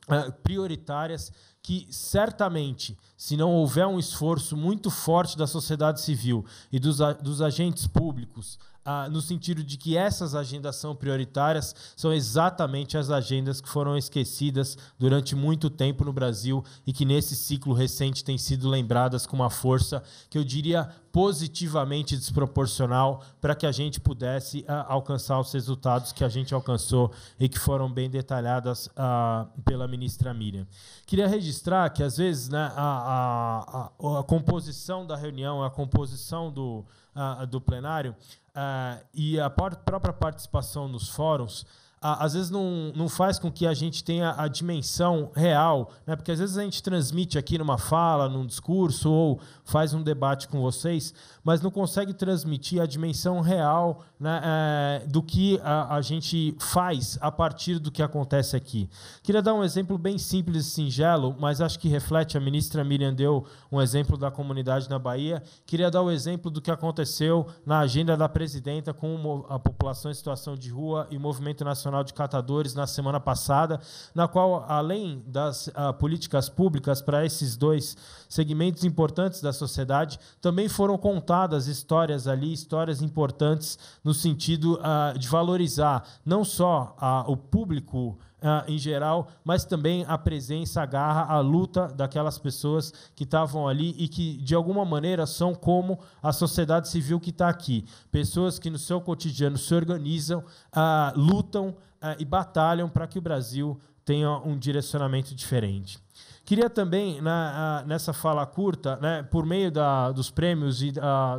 ah, prioritárias que certamente, se não houver um esforço muito forte da sociedade civil e dos, dos agentes públicos ah, no sentido de que essas agendas são prioritárias, são exatamente as agendas que foram esquecidas durante muito tempo no Brasil e que nesse ciclo recente têm sido lembradas com uma força que eu diria positivamente desproporcional para que a gente pudesse ah, alcançar os resultados que a gente alcançou e que foram bem detalhadas ah, pela ministra Miriam. Queria registrar que, às vezes, né, a, a, a, a composição da reunião, a composição do ah, do plenário ah, e a própria participação nos fóruns às vezes não, não faz com que a gente tenha a dimensão real, né? porque às vezes a gente transmite aqui numa fala, num discurso, ou faz um debate com vocês, mas não consegue transmitir a dimensão real né, é, do que a, a, gente faz a partir do que acontece aqui. Queria dar um exemplo bem simples e singelo, mas acho que reflete, a ministra Miriam deu um exemplo da comunidade na Bahia, queria dar o exemplo do que aconteceu na agenda da presidenta com a população em situação de rua e o Movimento Nacional Nacional de Catadores na semana passada, na qual, além das ah, políticas públicas para esses dois segmentos importantes da sociedade, também foram contadas histórias ali, histórias importantes no sentido ah, de valorizar não só ah, o público uh, em geral, mas também a presença, a garra, a luta daquelas pessoas que estavam ali e que, de alguma maneira, são como a sociedade civil que está aqui. Pessoas que, no seu cotidiano, se organizam, uh, lutam uh, e batalham para que o Brasil tenha um direcionamento diferente. Queria também, na, nessa fala curta, né, por meio da, dos prêmios e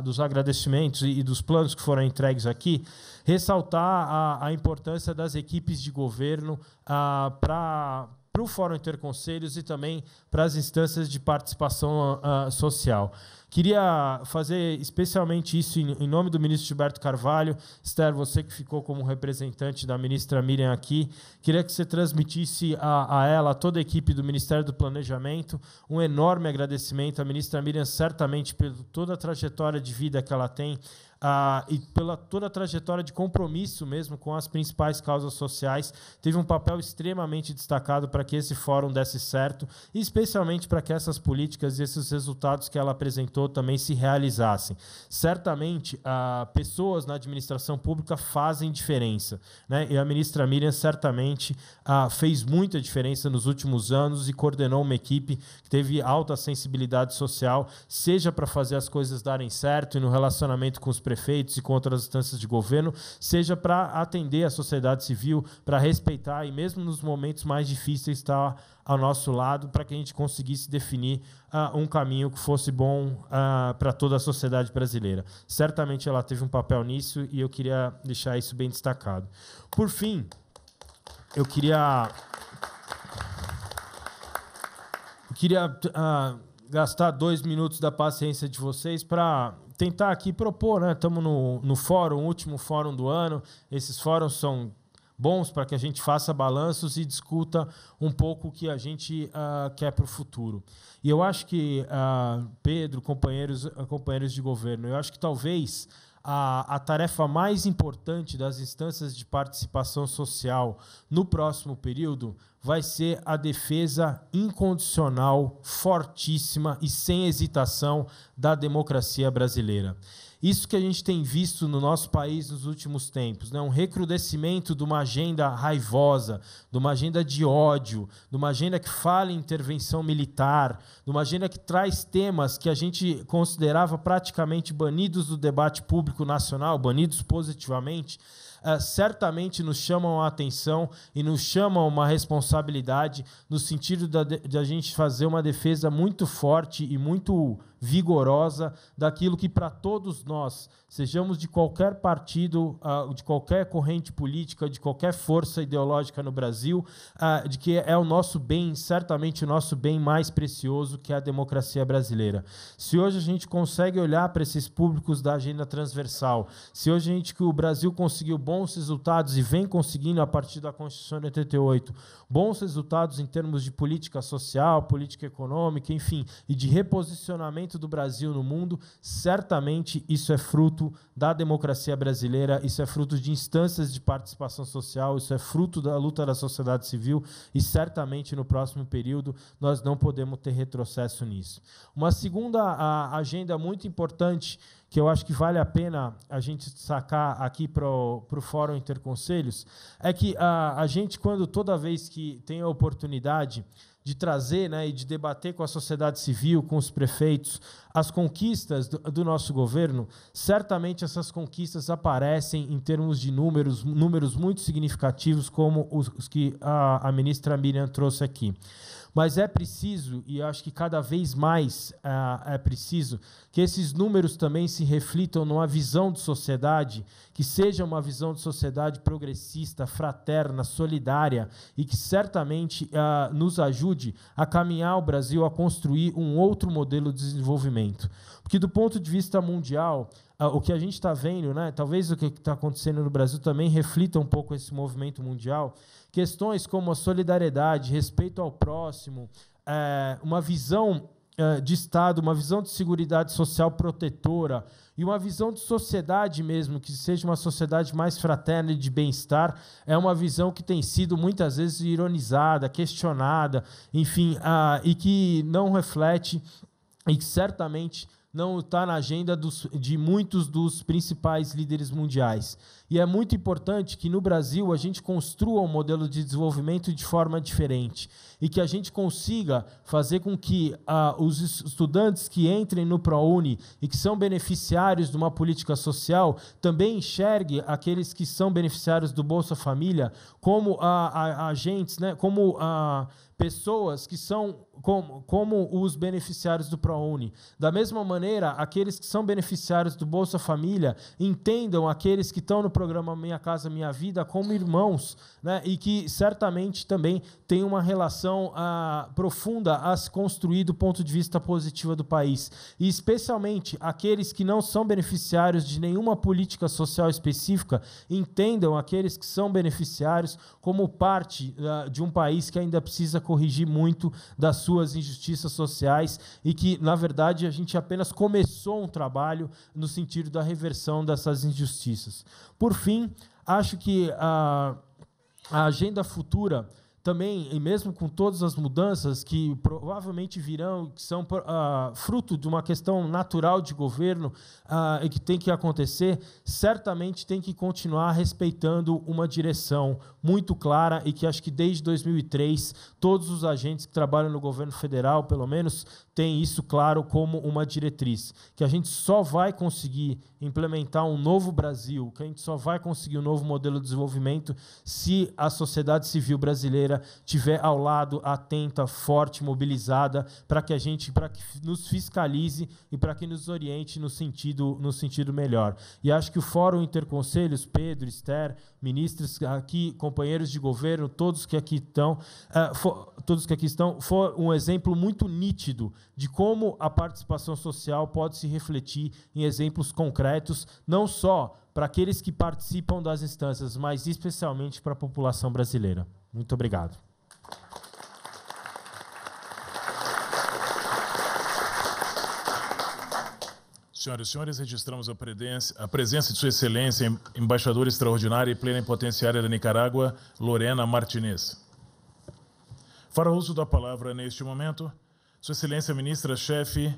dos agradecimentos e, e, dos planos que foram entregues aqui, ressaltar a, a importância das equipes de governo para para o Fórum Interconselhos e também para as instâncias de participação uh, social. Queria fazer especialmente isso em, em, nome do ministro Gilberto Carvalho. Esther, você que ficou como representante da ministra Miriam aqui, queria que você transmitisse a, a ela, a toda a equipe do Ministério do Planejamento, um enorme agradecimento à ministra Miriam, certamente, por toda a trajetória de vida que ela tem ah, e pela toda a trajetória de compromisso mesmo com as principais causas sociais, teve um papel extremamente destacado para que esse fórum desse certo, e especialmente para que essas políticas e esses resultados que ela apresentou também se realizassem. Certamente, ah, pessoas na administração pública fazem diferença, né? e a ministra Miriam certamente ah, fez muita diferença nos últimos anos e coordenou uma equipe que teve alta sensibilidade social, seja para fazer as coisas darem certo e no relacionamento com os prefeitos e com outras instâncias de governo, seja para atender a sociedade civil, para respeitar e mesmo nos momentos mais difíceis estar tá ao nosso lado para que a gente conseguisse definir uh, um caminho que fosse bom uh, ah, para toda a sociedade brasileira. Certamente ela teve um papel nisso e eu queria deixar isso bem destacado. Por fim, eu queria eu queria uh, gastar dois minutos da paciência de vocês para tentar aqui propor, né? Estamos no, no fórum, último fórum do ano. Esses fóruns são bons para que a gente faça balanços e discuta um pouco o que a gente uh, quer para o futuro. E eu acho que, uh, Pedro, companheiros, companheiros de governo, eu acho que talvez a, a tarefa mais importante das instâncias de participação social no próximo período vai ser a defesa incondicional, fortíssima e sem hesitação da democracia brasileira. Isso que a gente tem visto no nosso país nos últimos tempos, né? um recrudescimento de uma agenda raivosa, de uma agenda de ódio, de uma agenda que fala em intervenção militar, de uma agenda que traz temas que a gente considerava praticamente banidos do debate público nacional, banidos positivamente, Uh, certamente nos chamam a atenção e nos chamam uma responsabilidade no sentido da, de a gente fazer uma defesa muito forte e muito vigorosa daquilo que para todos nós, sejamos de qualquer partido, ah, de qualquer corrente política, de qualquer força ideológica no Brasil, ah, de que é o nosso bem, certamente o nosso bem mais precioso, que é a democracia brasileira. Se hoje a gente consegue olhar para esses públicos da agenda transversal, se hoje a gente que o Brasil conseguiu bons resultados e vem conseguindo a partir da Constituição de 88, bons resultados em termos de política social, política econômica, enfim, e de reposicionamento do Brasil no mundo, certamente isso é fruto da democracia brasileira, isso é fruto de instâncias de participação social, isso é fruto da luta da sociedade civil e certamente no próximo período nós não podemos ter retrocesso nisso. Uma segunda agenda muito importante que eu acho que vale a pena a gente sacar aqui para o Fórum Interconselhos, é que a, a gente, quando toda vez que tem a oportunidade, de trazer né, e de debater com a sociedade civil, com os prefeitos, as conquistas do, do, nosso governo, certamente essas conquistas aparecem em termos de números, números muito significativos, como os, os que a, a ministra Miriam trouxe aqui. Mas é preciso, e acho que cada vez mais é, é preciso, que esses números também se reflitam numa visão de sociedade que seja uma visão de sociedade progressista, fraterna, solidária e que certamente ah, nos ajude a caminhar o Brasil a construir um outro modelo de desenvolvimento. Porque, do ponto de vista mundial, ah, o que a gente está vendo, né, talvez o que está acontecendo no Brasil também reflita um pouco esse movimento mundial, Questões como a solidariedade, respeito ao próximo, é, uma visão é, de Estado, uma visão de segurança social protetora e uma visão de sociedade mesmo, que seja uma sociedade mais fraterna e de bem-estar, é uma visão que tem sido muitas vezes ironizada, questionada, enfim, ah, e que não reflete e que certamente não está na agenda dos, de muitos dos principais líderes mundiais. E é muito importante que no Brasil a gente construa um modelo de desenvolvimento de forma diferente e que a gente consiga fazer com que ah, os estudantes que entrem no ProUni e que são beneficiários de uma política social também enxergue aqueles que são beneficiários do Bolsa Família como uh, agentes, né, como ah, pessoas que são como, como os beneficiários do ProUni. Da mesma maneira, aqueles que são beneficiários do Bolsa Família entendam aqueles que estão no programa Minha Casa Minha Vida como irmãos, né? E que certamente também têm uma relação ah, profunda a se construir do ponto de vista positivo do país. E especialmente aqueles que não são beneficiários de nenhuma política social específica entendam aqueles que são beneficiários como parte ah, de um país que ainda precisa corrigir muito da sua suas injustiças sociais e que, na verdade, a gente apenas começou um trabalho no sentido da reversão dessas injustiças. Por fim, acho que a, a agenda futura também, e mesmo com todas as mudanças que provavelmente virão, que são uh, fruto de uma questão natural de governo uh, e que tem que acontecer, certamente tem que continuar respeitando uma direção muito clara e que acho que desde 2003 todos os agentes que trabalham no governo federal, pelo menos, têm isso claro como uma diretriz. Que a gente só vai conseguir implementar um novo Brasil, que a gente só vai conseguir um novo modelo de desenvolvimento se a sociedade civil brasileira brasileira tiver ao lado, atenta, forte, mobilizada, para que a gente, para que nos fiscalize e para que nos oriente no sentido, no sentido melhor. E acho que o Fórum Interconselhos, Pedro, Esther, ministros aqui, companheiros de governo, todos que aqui estão, uh, eh, for, todos que aqui estão, foi um exemplo muito nítido de como a participação social pode se refletir em exemplos concretos, não só para aqueles que participam das instâncias, mas especialmente para a população brasileira. Muito obrigado. Senhoras e senhores, registramos a, a, presença de Sua Excelência, embaixadora extraordinária e Plena potenciária da Nicarágua, Lorena Martinez. Fará uso da palavra neste momento, Sua Excelência, ministra-chefe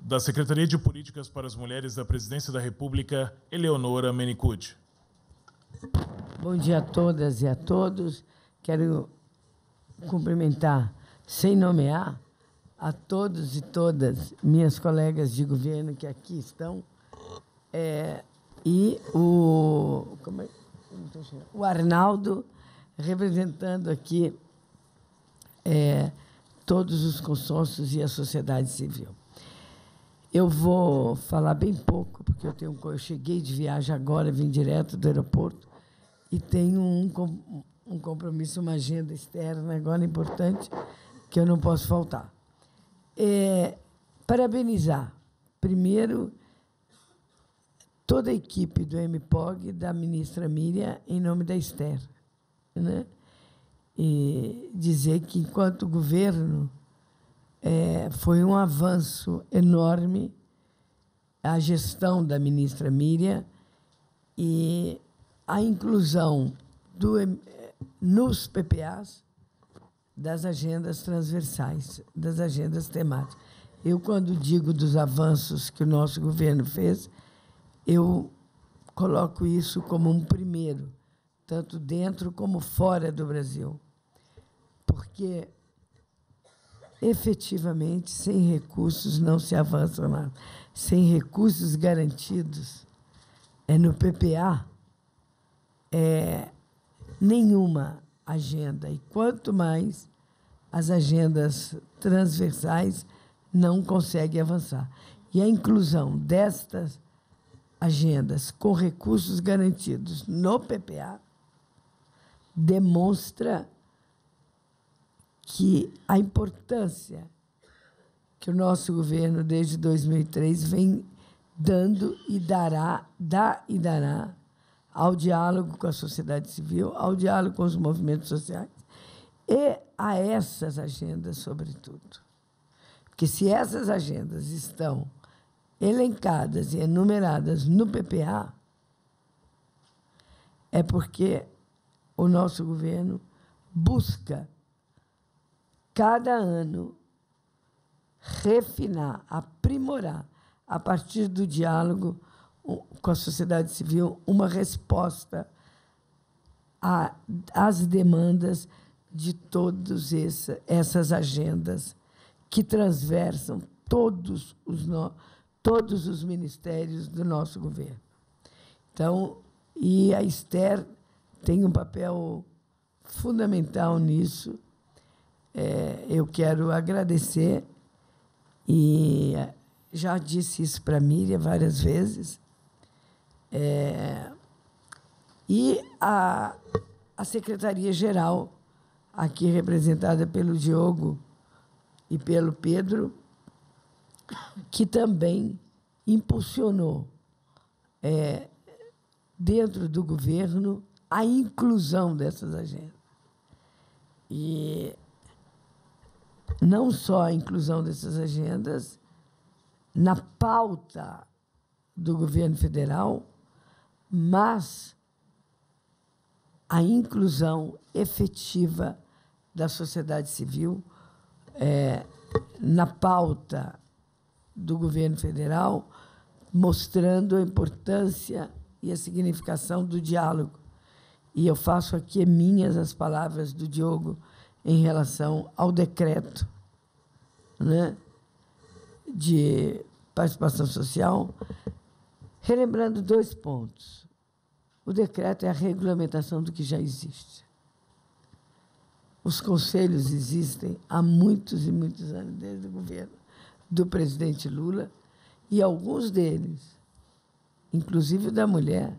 da Secretaria de Políticas para as Mulheres da Presidência da República, Eleonora Menicucci. Bom dia a todas e a todos. Quero cumprimentar, sem nomear, a todos e todas minhas colegas de governo que aqui estão é, e o, é, o Arnaldo representando aqui é, todos os consórcios e a sociedade civil. Eu vou falar bem pouco, porque eu, tenho, eu cheguei de viagem agora, vim direto do aeroporto e tenho um, um compromisso, uma agenda externa agora importante que eu não posso faltar. É, parabenizar, primeiro, toda a equipe do MPOG, da ministra Miriam, em nome da Esther. Né? E dizer que, enquanto governo, é, foi um avanço enorme a gestão da ministra Miriam e a inclusão do nos PPAs das agendas transversais, das agendas temáticas. Eu, quando digo dos avanços que o nosso governo fez, eu coloco isso como um primeiro, tanto dentro como fora do Brasil. Porque, efetivamente, sem recursos não se avança nada. Sem recursos garantidos, é no PPA, é nenhuma agenda, e quanto mais as agendas transversais não conseguem avançar. E a inclusão destas agendas com recursos garantidos no PPA demonstra que a importância que o nosso governo desde 2003 vem dando e dará, dá e dará ao diálogo com a sociedade civil, ao diálogo com os movimentos sociais e a essas agendas, sobretudo. Porque se essas agendas estão elencadas e enumeradas no PPA, é porque o nosso governo busca, cada ano, refinar, aprimorar, a partir do diálogo com a sociedade civil, uma resposta às demandas de todas essa, essas agendas que transversam todos os, no, todos os ministérios do nosso governo. Então, e a Esther tem um papel fundamental nisso. É, eu quero agradecer e já disse isso para a Miriam várias vezes, é, e a, a Secretaria-Geral, aqui representada pelo Diogo e pelo Pedro, que também impulsionou é, dentro do governo a inclusão dessas agendas. E não só a inclusão dessas agendas na pauta do governo federal, mas a inclusão efetiva da sociedade civil é, na pauta do governo federal, mostrando a importância e a significação do diálogo. E eu faço aqui minhas as palavras do Diogo em relação ao decreto né, de participação social Relembrando dois pontos. O decreto é a regulamentação do que já existe. Os conselhos existem há muitos e muitos anos, desde o governo do presidente Lula, e alguns deles, inclusive o da mulher,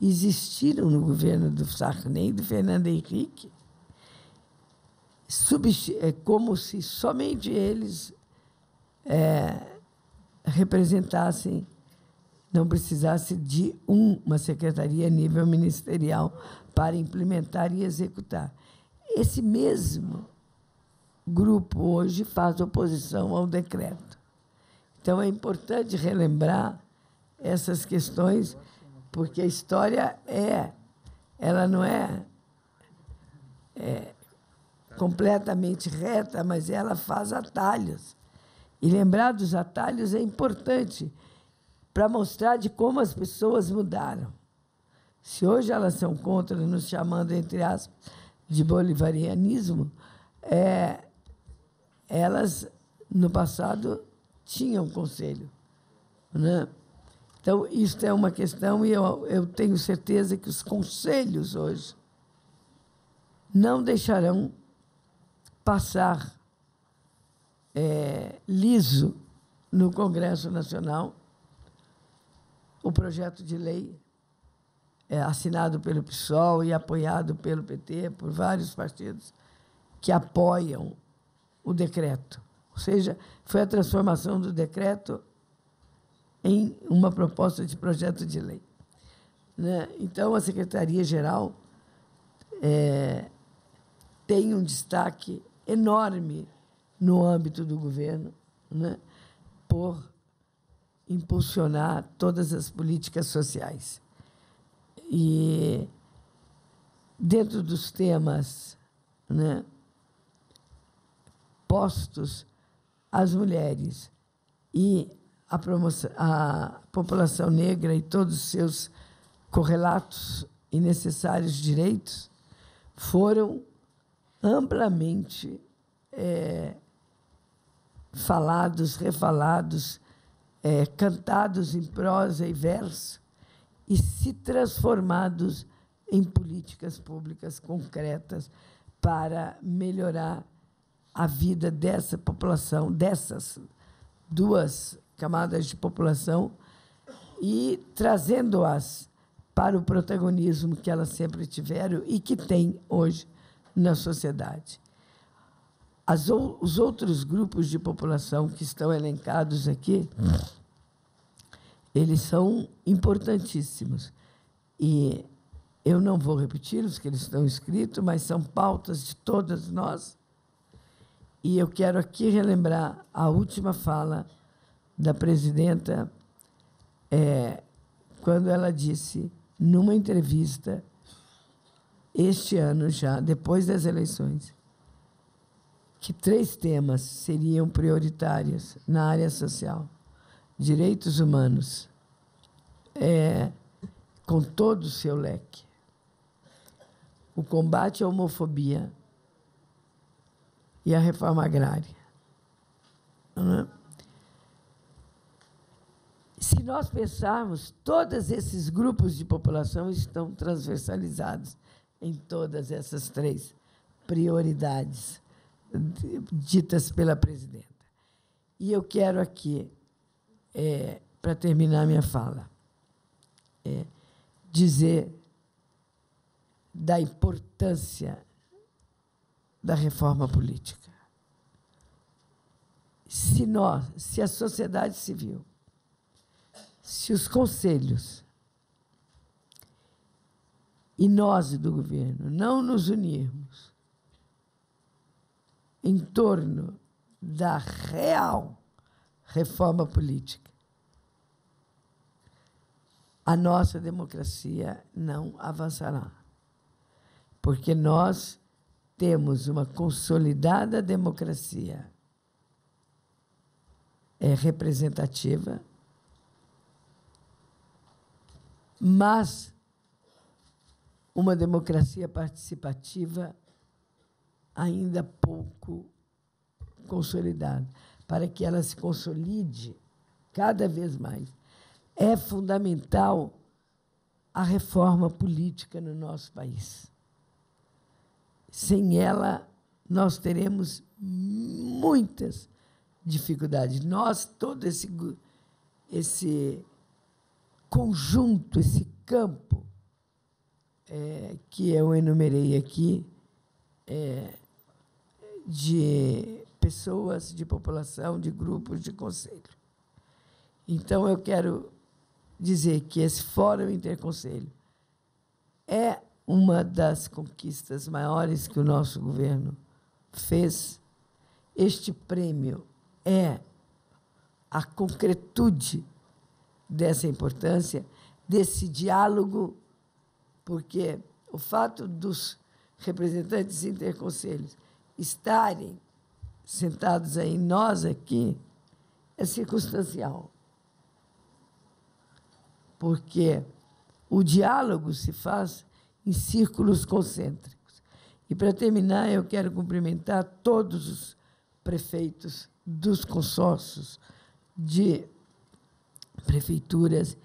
existiram no governo do Sarney e do Fernando Henrique, é, como se somente eles é, representassem não precisasse de uma secretaria a nível ministerial para implementar e executar. Esse mesmo grupo hoje faz oposição ao decreto. Então é importante relembrar essas questões, porque a história é, ela não é, é completamente reta, mas ela faz atalhos. E lembrar dos atalhos é importante para mostrar de como as pessoas mudaram. Se hoje elas são contra, nos chamando, entre aspas, de bolivarianismo, é, elas, no passado, tinham conselho. Né? Então, isso é uma questão, e eu, eu tenho certeza que os conselhos hoje não deixarão passar é, liso no Congresso Nacional o projeto de lei é, assinado pelo PSOL e apoiado pelo PT, por vários partidos, que apoiam o decreto. Ou seja, foi a transformação do decreto em uma proposta de projeto de lei. Né? Então, a Secretaria-Geral é, tem um destaque enorme no âmbito do governo né? por impulsionar todas as políticas sociais. E dentro dos temas né, postos as mulheres e a, promoção, a população negra e todos os seus correlatos e necessários direitos foram amplamente é, falados, refalados é, cantados em prosa e verso e se transformados em políticas públicas concretas para melhorar a vida dessa população, dessas duas camadas de população e trazendo-as para o protagonismo que elas sempre tiveram e que têm hoje na sociedade. As, os outros grupos de população que estão elencados aqui, eles são importantíssimos. E eu não vou repetir os que eles estão escritos, mas são pautas de todas nós. E eu quero aqui relembrar a última fala da presidenta, é, quando ela disse, numa entrevista, este ano já, depois das eleições, que três temas seriam prioritários na área social: direitos humanos, é, com todo o seu leque, o combate à homofobia e a reforma agrária. É? Se nós pensarmos, todos esses grupos de população estão transversalizados em todas essas três prioridades ditas pela presidenta. E eu quero aqui, é, para terminar minha fala, é, dizer da importância da reforma política. Se nós, se a sociedade civil, se os conselhos e nós do governo não nos unirmos em torno da real reforma política. A nossa democracia não avançará, porque nós temos uma consolidada democracia é representativa, mas uma democracia participativa ainda pouco consolidada. Para que ela se consolide cada vez mais, é fundamental a reforma política no nosso país. Sem ela, nós teremos muitas dificuldades. Nós, todo esse, esse conjunto, esse campo é, que eu enumerei aqui, é, de pessoas, de população, de grupos, de conselho. Então, eu quero dizer que esse Fórum Interconselho é uma das conquistas maiores que o nosso governo fez. Este prêmio é a concretude dessa importância, desse diálogo, porque o fato dos representantes interconselhos estarem sentados aí, nós aqui, é circunstancial. Porque o diálogo se faz em círculos concêntricos. E para terminar, eu quero cumprimentar todos os prefeitos dos consórcios de prefeituras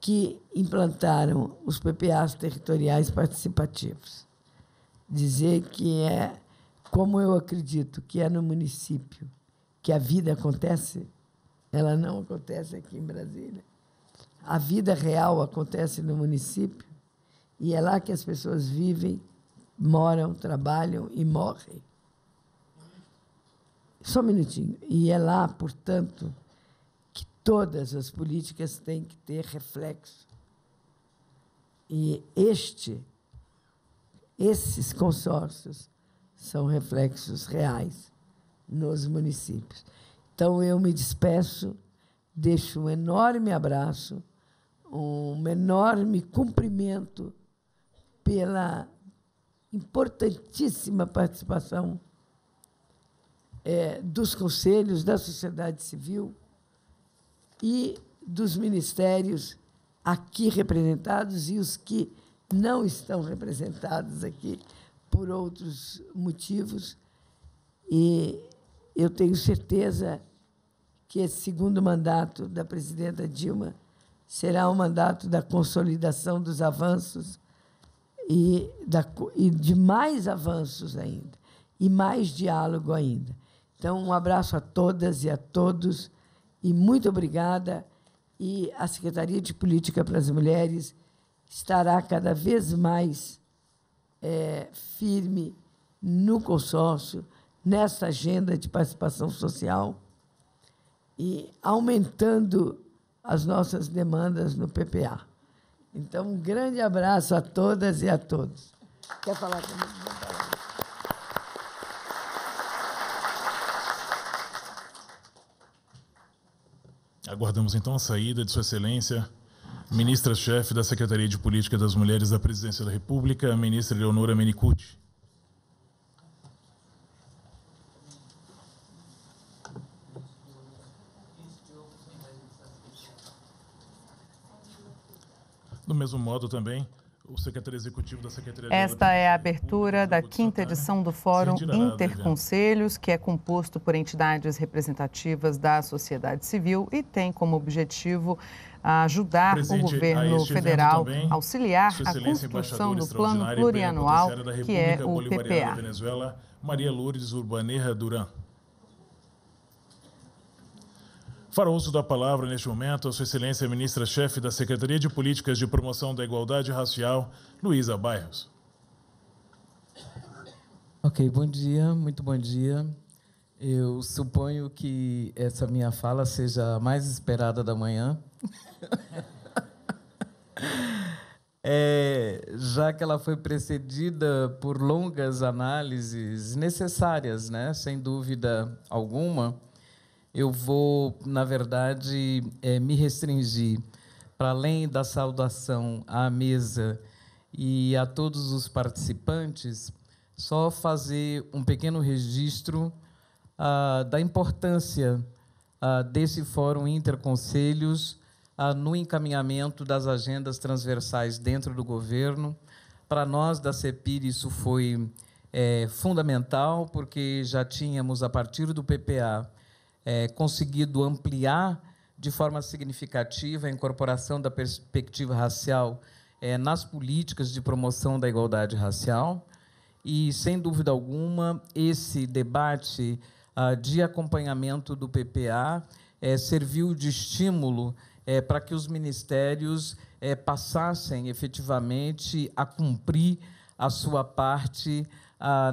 que implantaram os PPAs territoriais participativos. Dizer que é como eu acredito que é no município que a vida acontece, ela não acontece aqui em Brasília. A vida real acontece no município e é lá que as pessoas vivem, moram, trabalham e morrem. Só um minutinho. E é lá, portanto, que todas as políticas têm que ter reflexo. E este, esses consórcios são reflexos reais nos municípios. Então eu me despeço, deixo um enorme abraço, um enorme cumprimento pela importantíssima participação é, dos conselhos, da sociedade civil e dos ministérios aqui representados e os que não estão representados aqui por outros motivos, e eu tenho certeza que esse segundo mandato da presidenta Dilma será um mandato da consolidação dos avanços e, da, e de mais avanços ainda, e mais diálogo ainda. Então, um abraço a todas e a todos, e muito obrigada. E a Secretaria de Política para as Mulheres estará cada vez mais é, firme no consórcio, nessa agenda de participação social e aumentando as nossas demandas no PPA. Então, um grande abraço a todas e a todos. Quer falar comigo? Aguardamos então a saída de Sua Excelência Ministra-chefe da Secretaria de Política das Mulheres da Presidência da República, a ministra Leonora Menicucci. Do mesmo modo, também, o secretário executivo da Secretaria Esta é a abertura da quinta edição do Fórum Interconselhos, que é composto por entidades representativas da sociedade civil e tem como objetivo a ajudar Presidente, o governo federal a auxiliar a construção do plano plurianual, que é o PPA. Venezuela, Maria Lourdes Urbanerra Duran. Fará uso da palavra neste momento a Sua Excelência Ministra-Chefe da Secretaria de Políticas de Promoção da Igualdade Racial, Luísa Bairros. Ok, bom dia, muito bom dia. Eu suponho que essa minha fala seja a mais esperada da manhã. É, já que ela foi precedida por longas análises necessárias, né? sem dúvida alguma, eu vou, na verdade, é, me restringir para além da saudação à mesa e a todos os participantes, só fazer um pequeno registro ah, da importância ah, desse Fórum Interconselhos ah, no encaminhamento das agendas transversais dentro do governo. Para nós da CEPIR, isso foi é, fundamental, porque já tínhamos, a partir do PPA, é, conseguido ampliar de forma significativa a incorporação da perspectiva racial é, nas políticas de promoção da igualdade racial. E, sem dúvida alguma, esse debate de acompanhamento do PPA é, serviu de estímulo é, para que os ministérios é, passassem efetivamente a cumprir a sua parte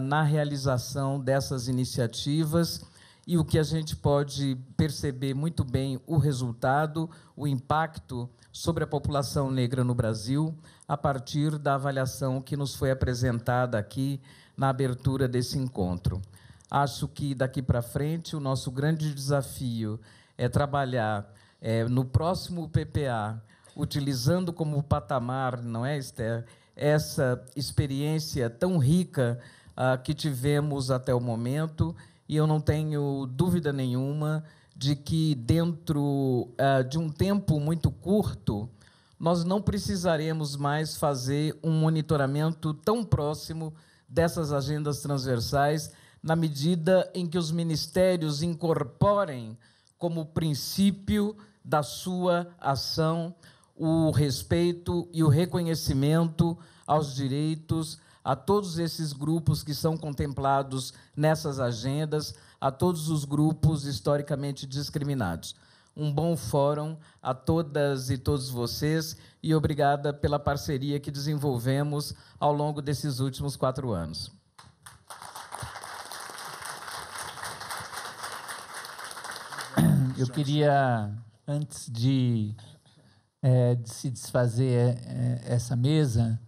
na realização dessas iniciativas. E o que a gente pode perceber muito bem o resultado, o impacto sobre a população negra no Brasil, a partir da avaliação que nos foi apresentada aqui na abertura desse encontro. Acho que daqui para frente o nosso grande desafio é trabalhar é, no próximo PPA, utilizando como patamar, não é, Esther, essa experiência tão rica uh, que tivemos até o momento. E eu não tenho dúvida nenhuma de que, dentro uh, de um tempo muito curto, nós não precisaremos mais fazer um monitoramento tão próximo dessas agendas transversais na medida em que os ministérios incorporem como princípio da sua ação o respeito e o reconhecimento aos direitos a todos esses grupos que são contemplados nessas agendas, a todos os grupos historicamente discriminados. Um bom fórum a todas e todos vocês e obrigada pela parceria que desenvolvemos ao longo desses últimos quatro anos. eu queria, antes de, é, de se desfazer é, é, essa mesa,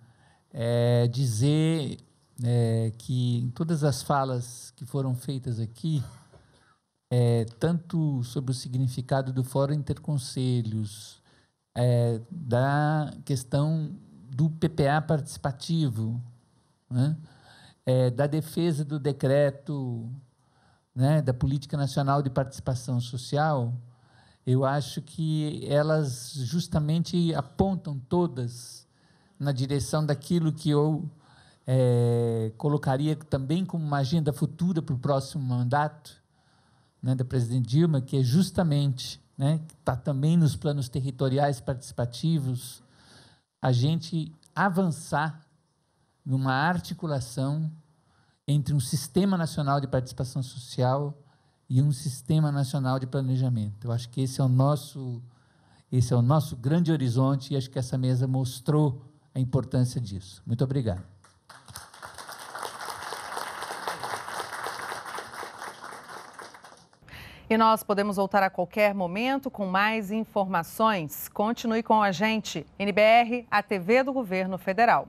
é, dizer é, que em todas as falas que foram feitas aqui, é, tanto sobre o significado do Fórum Interconselhos, da questão do PPA participativo, né? da defesa do decreto né, da Política Nacional de Participação Social, eu acho que elas justamente apontam todas na direção daquilo que eu é, colocaria também como uma agenda futura para o próximo mandato né, da presidente Dilma, que é justamente, né, que está também nos planos territoriais participativos, a gente avançar numa articulação entre um sistema nacional de participação social e um sistema nacional de planejamento. Eu acho que esse é o nosso esse é o nosso grande horizonte e acho que essa mesa mostrou a importância disso. Muito obrigado. E nós podemos voltar a qualquer momento com mais informações. Continue com a gente, NBR, a TV do Governo Federal.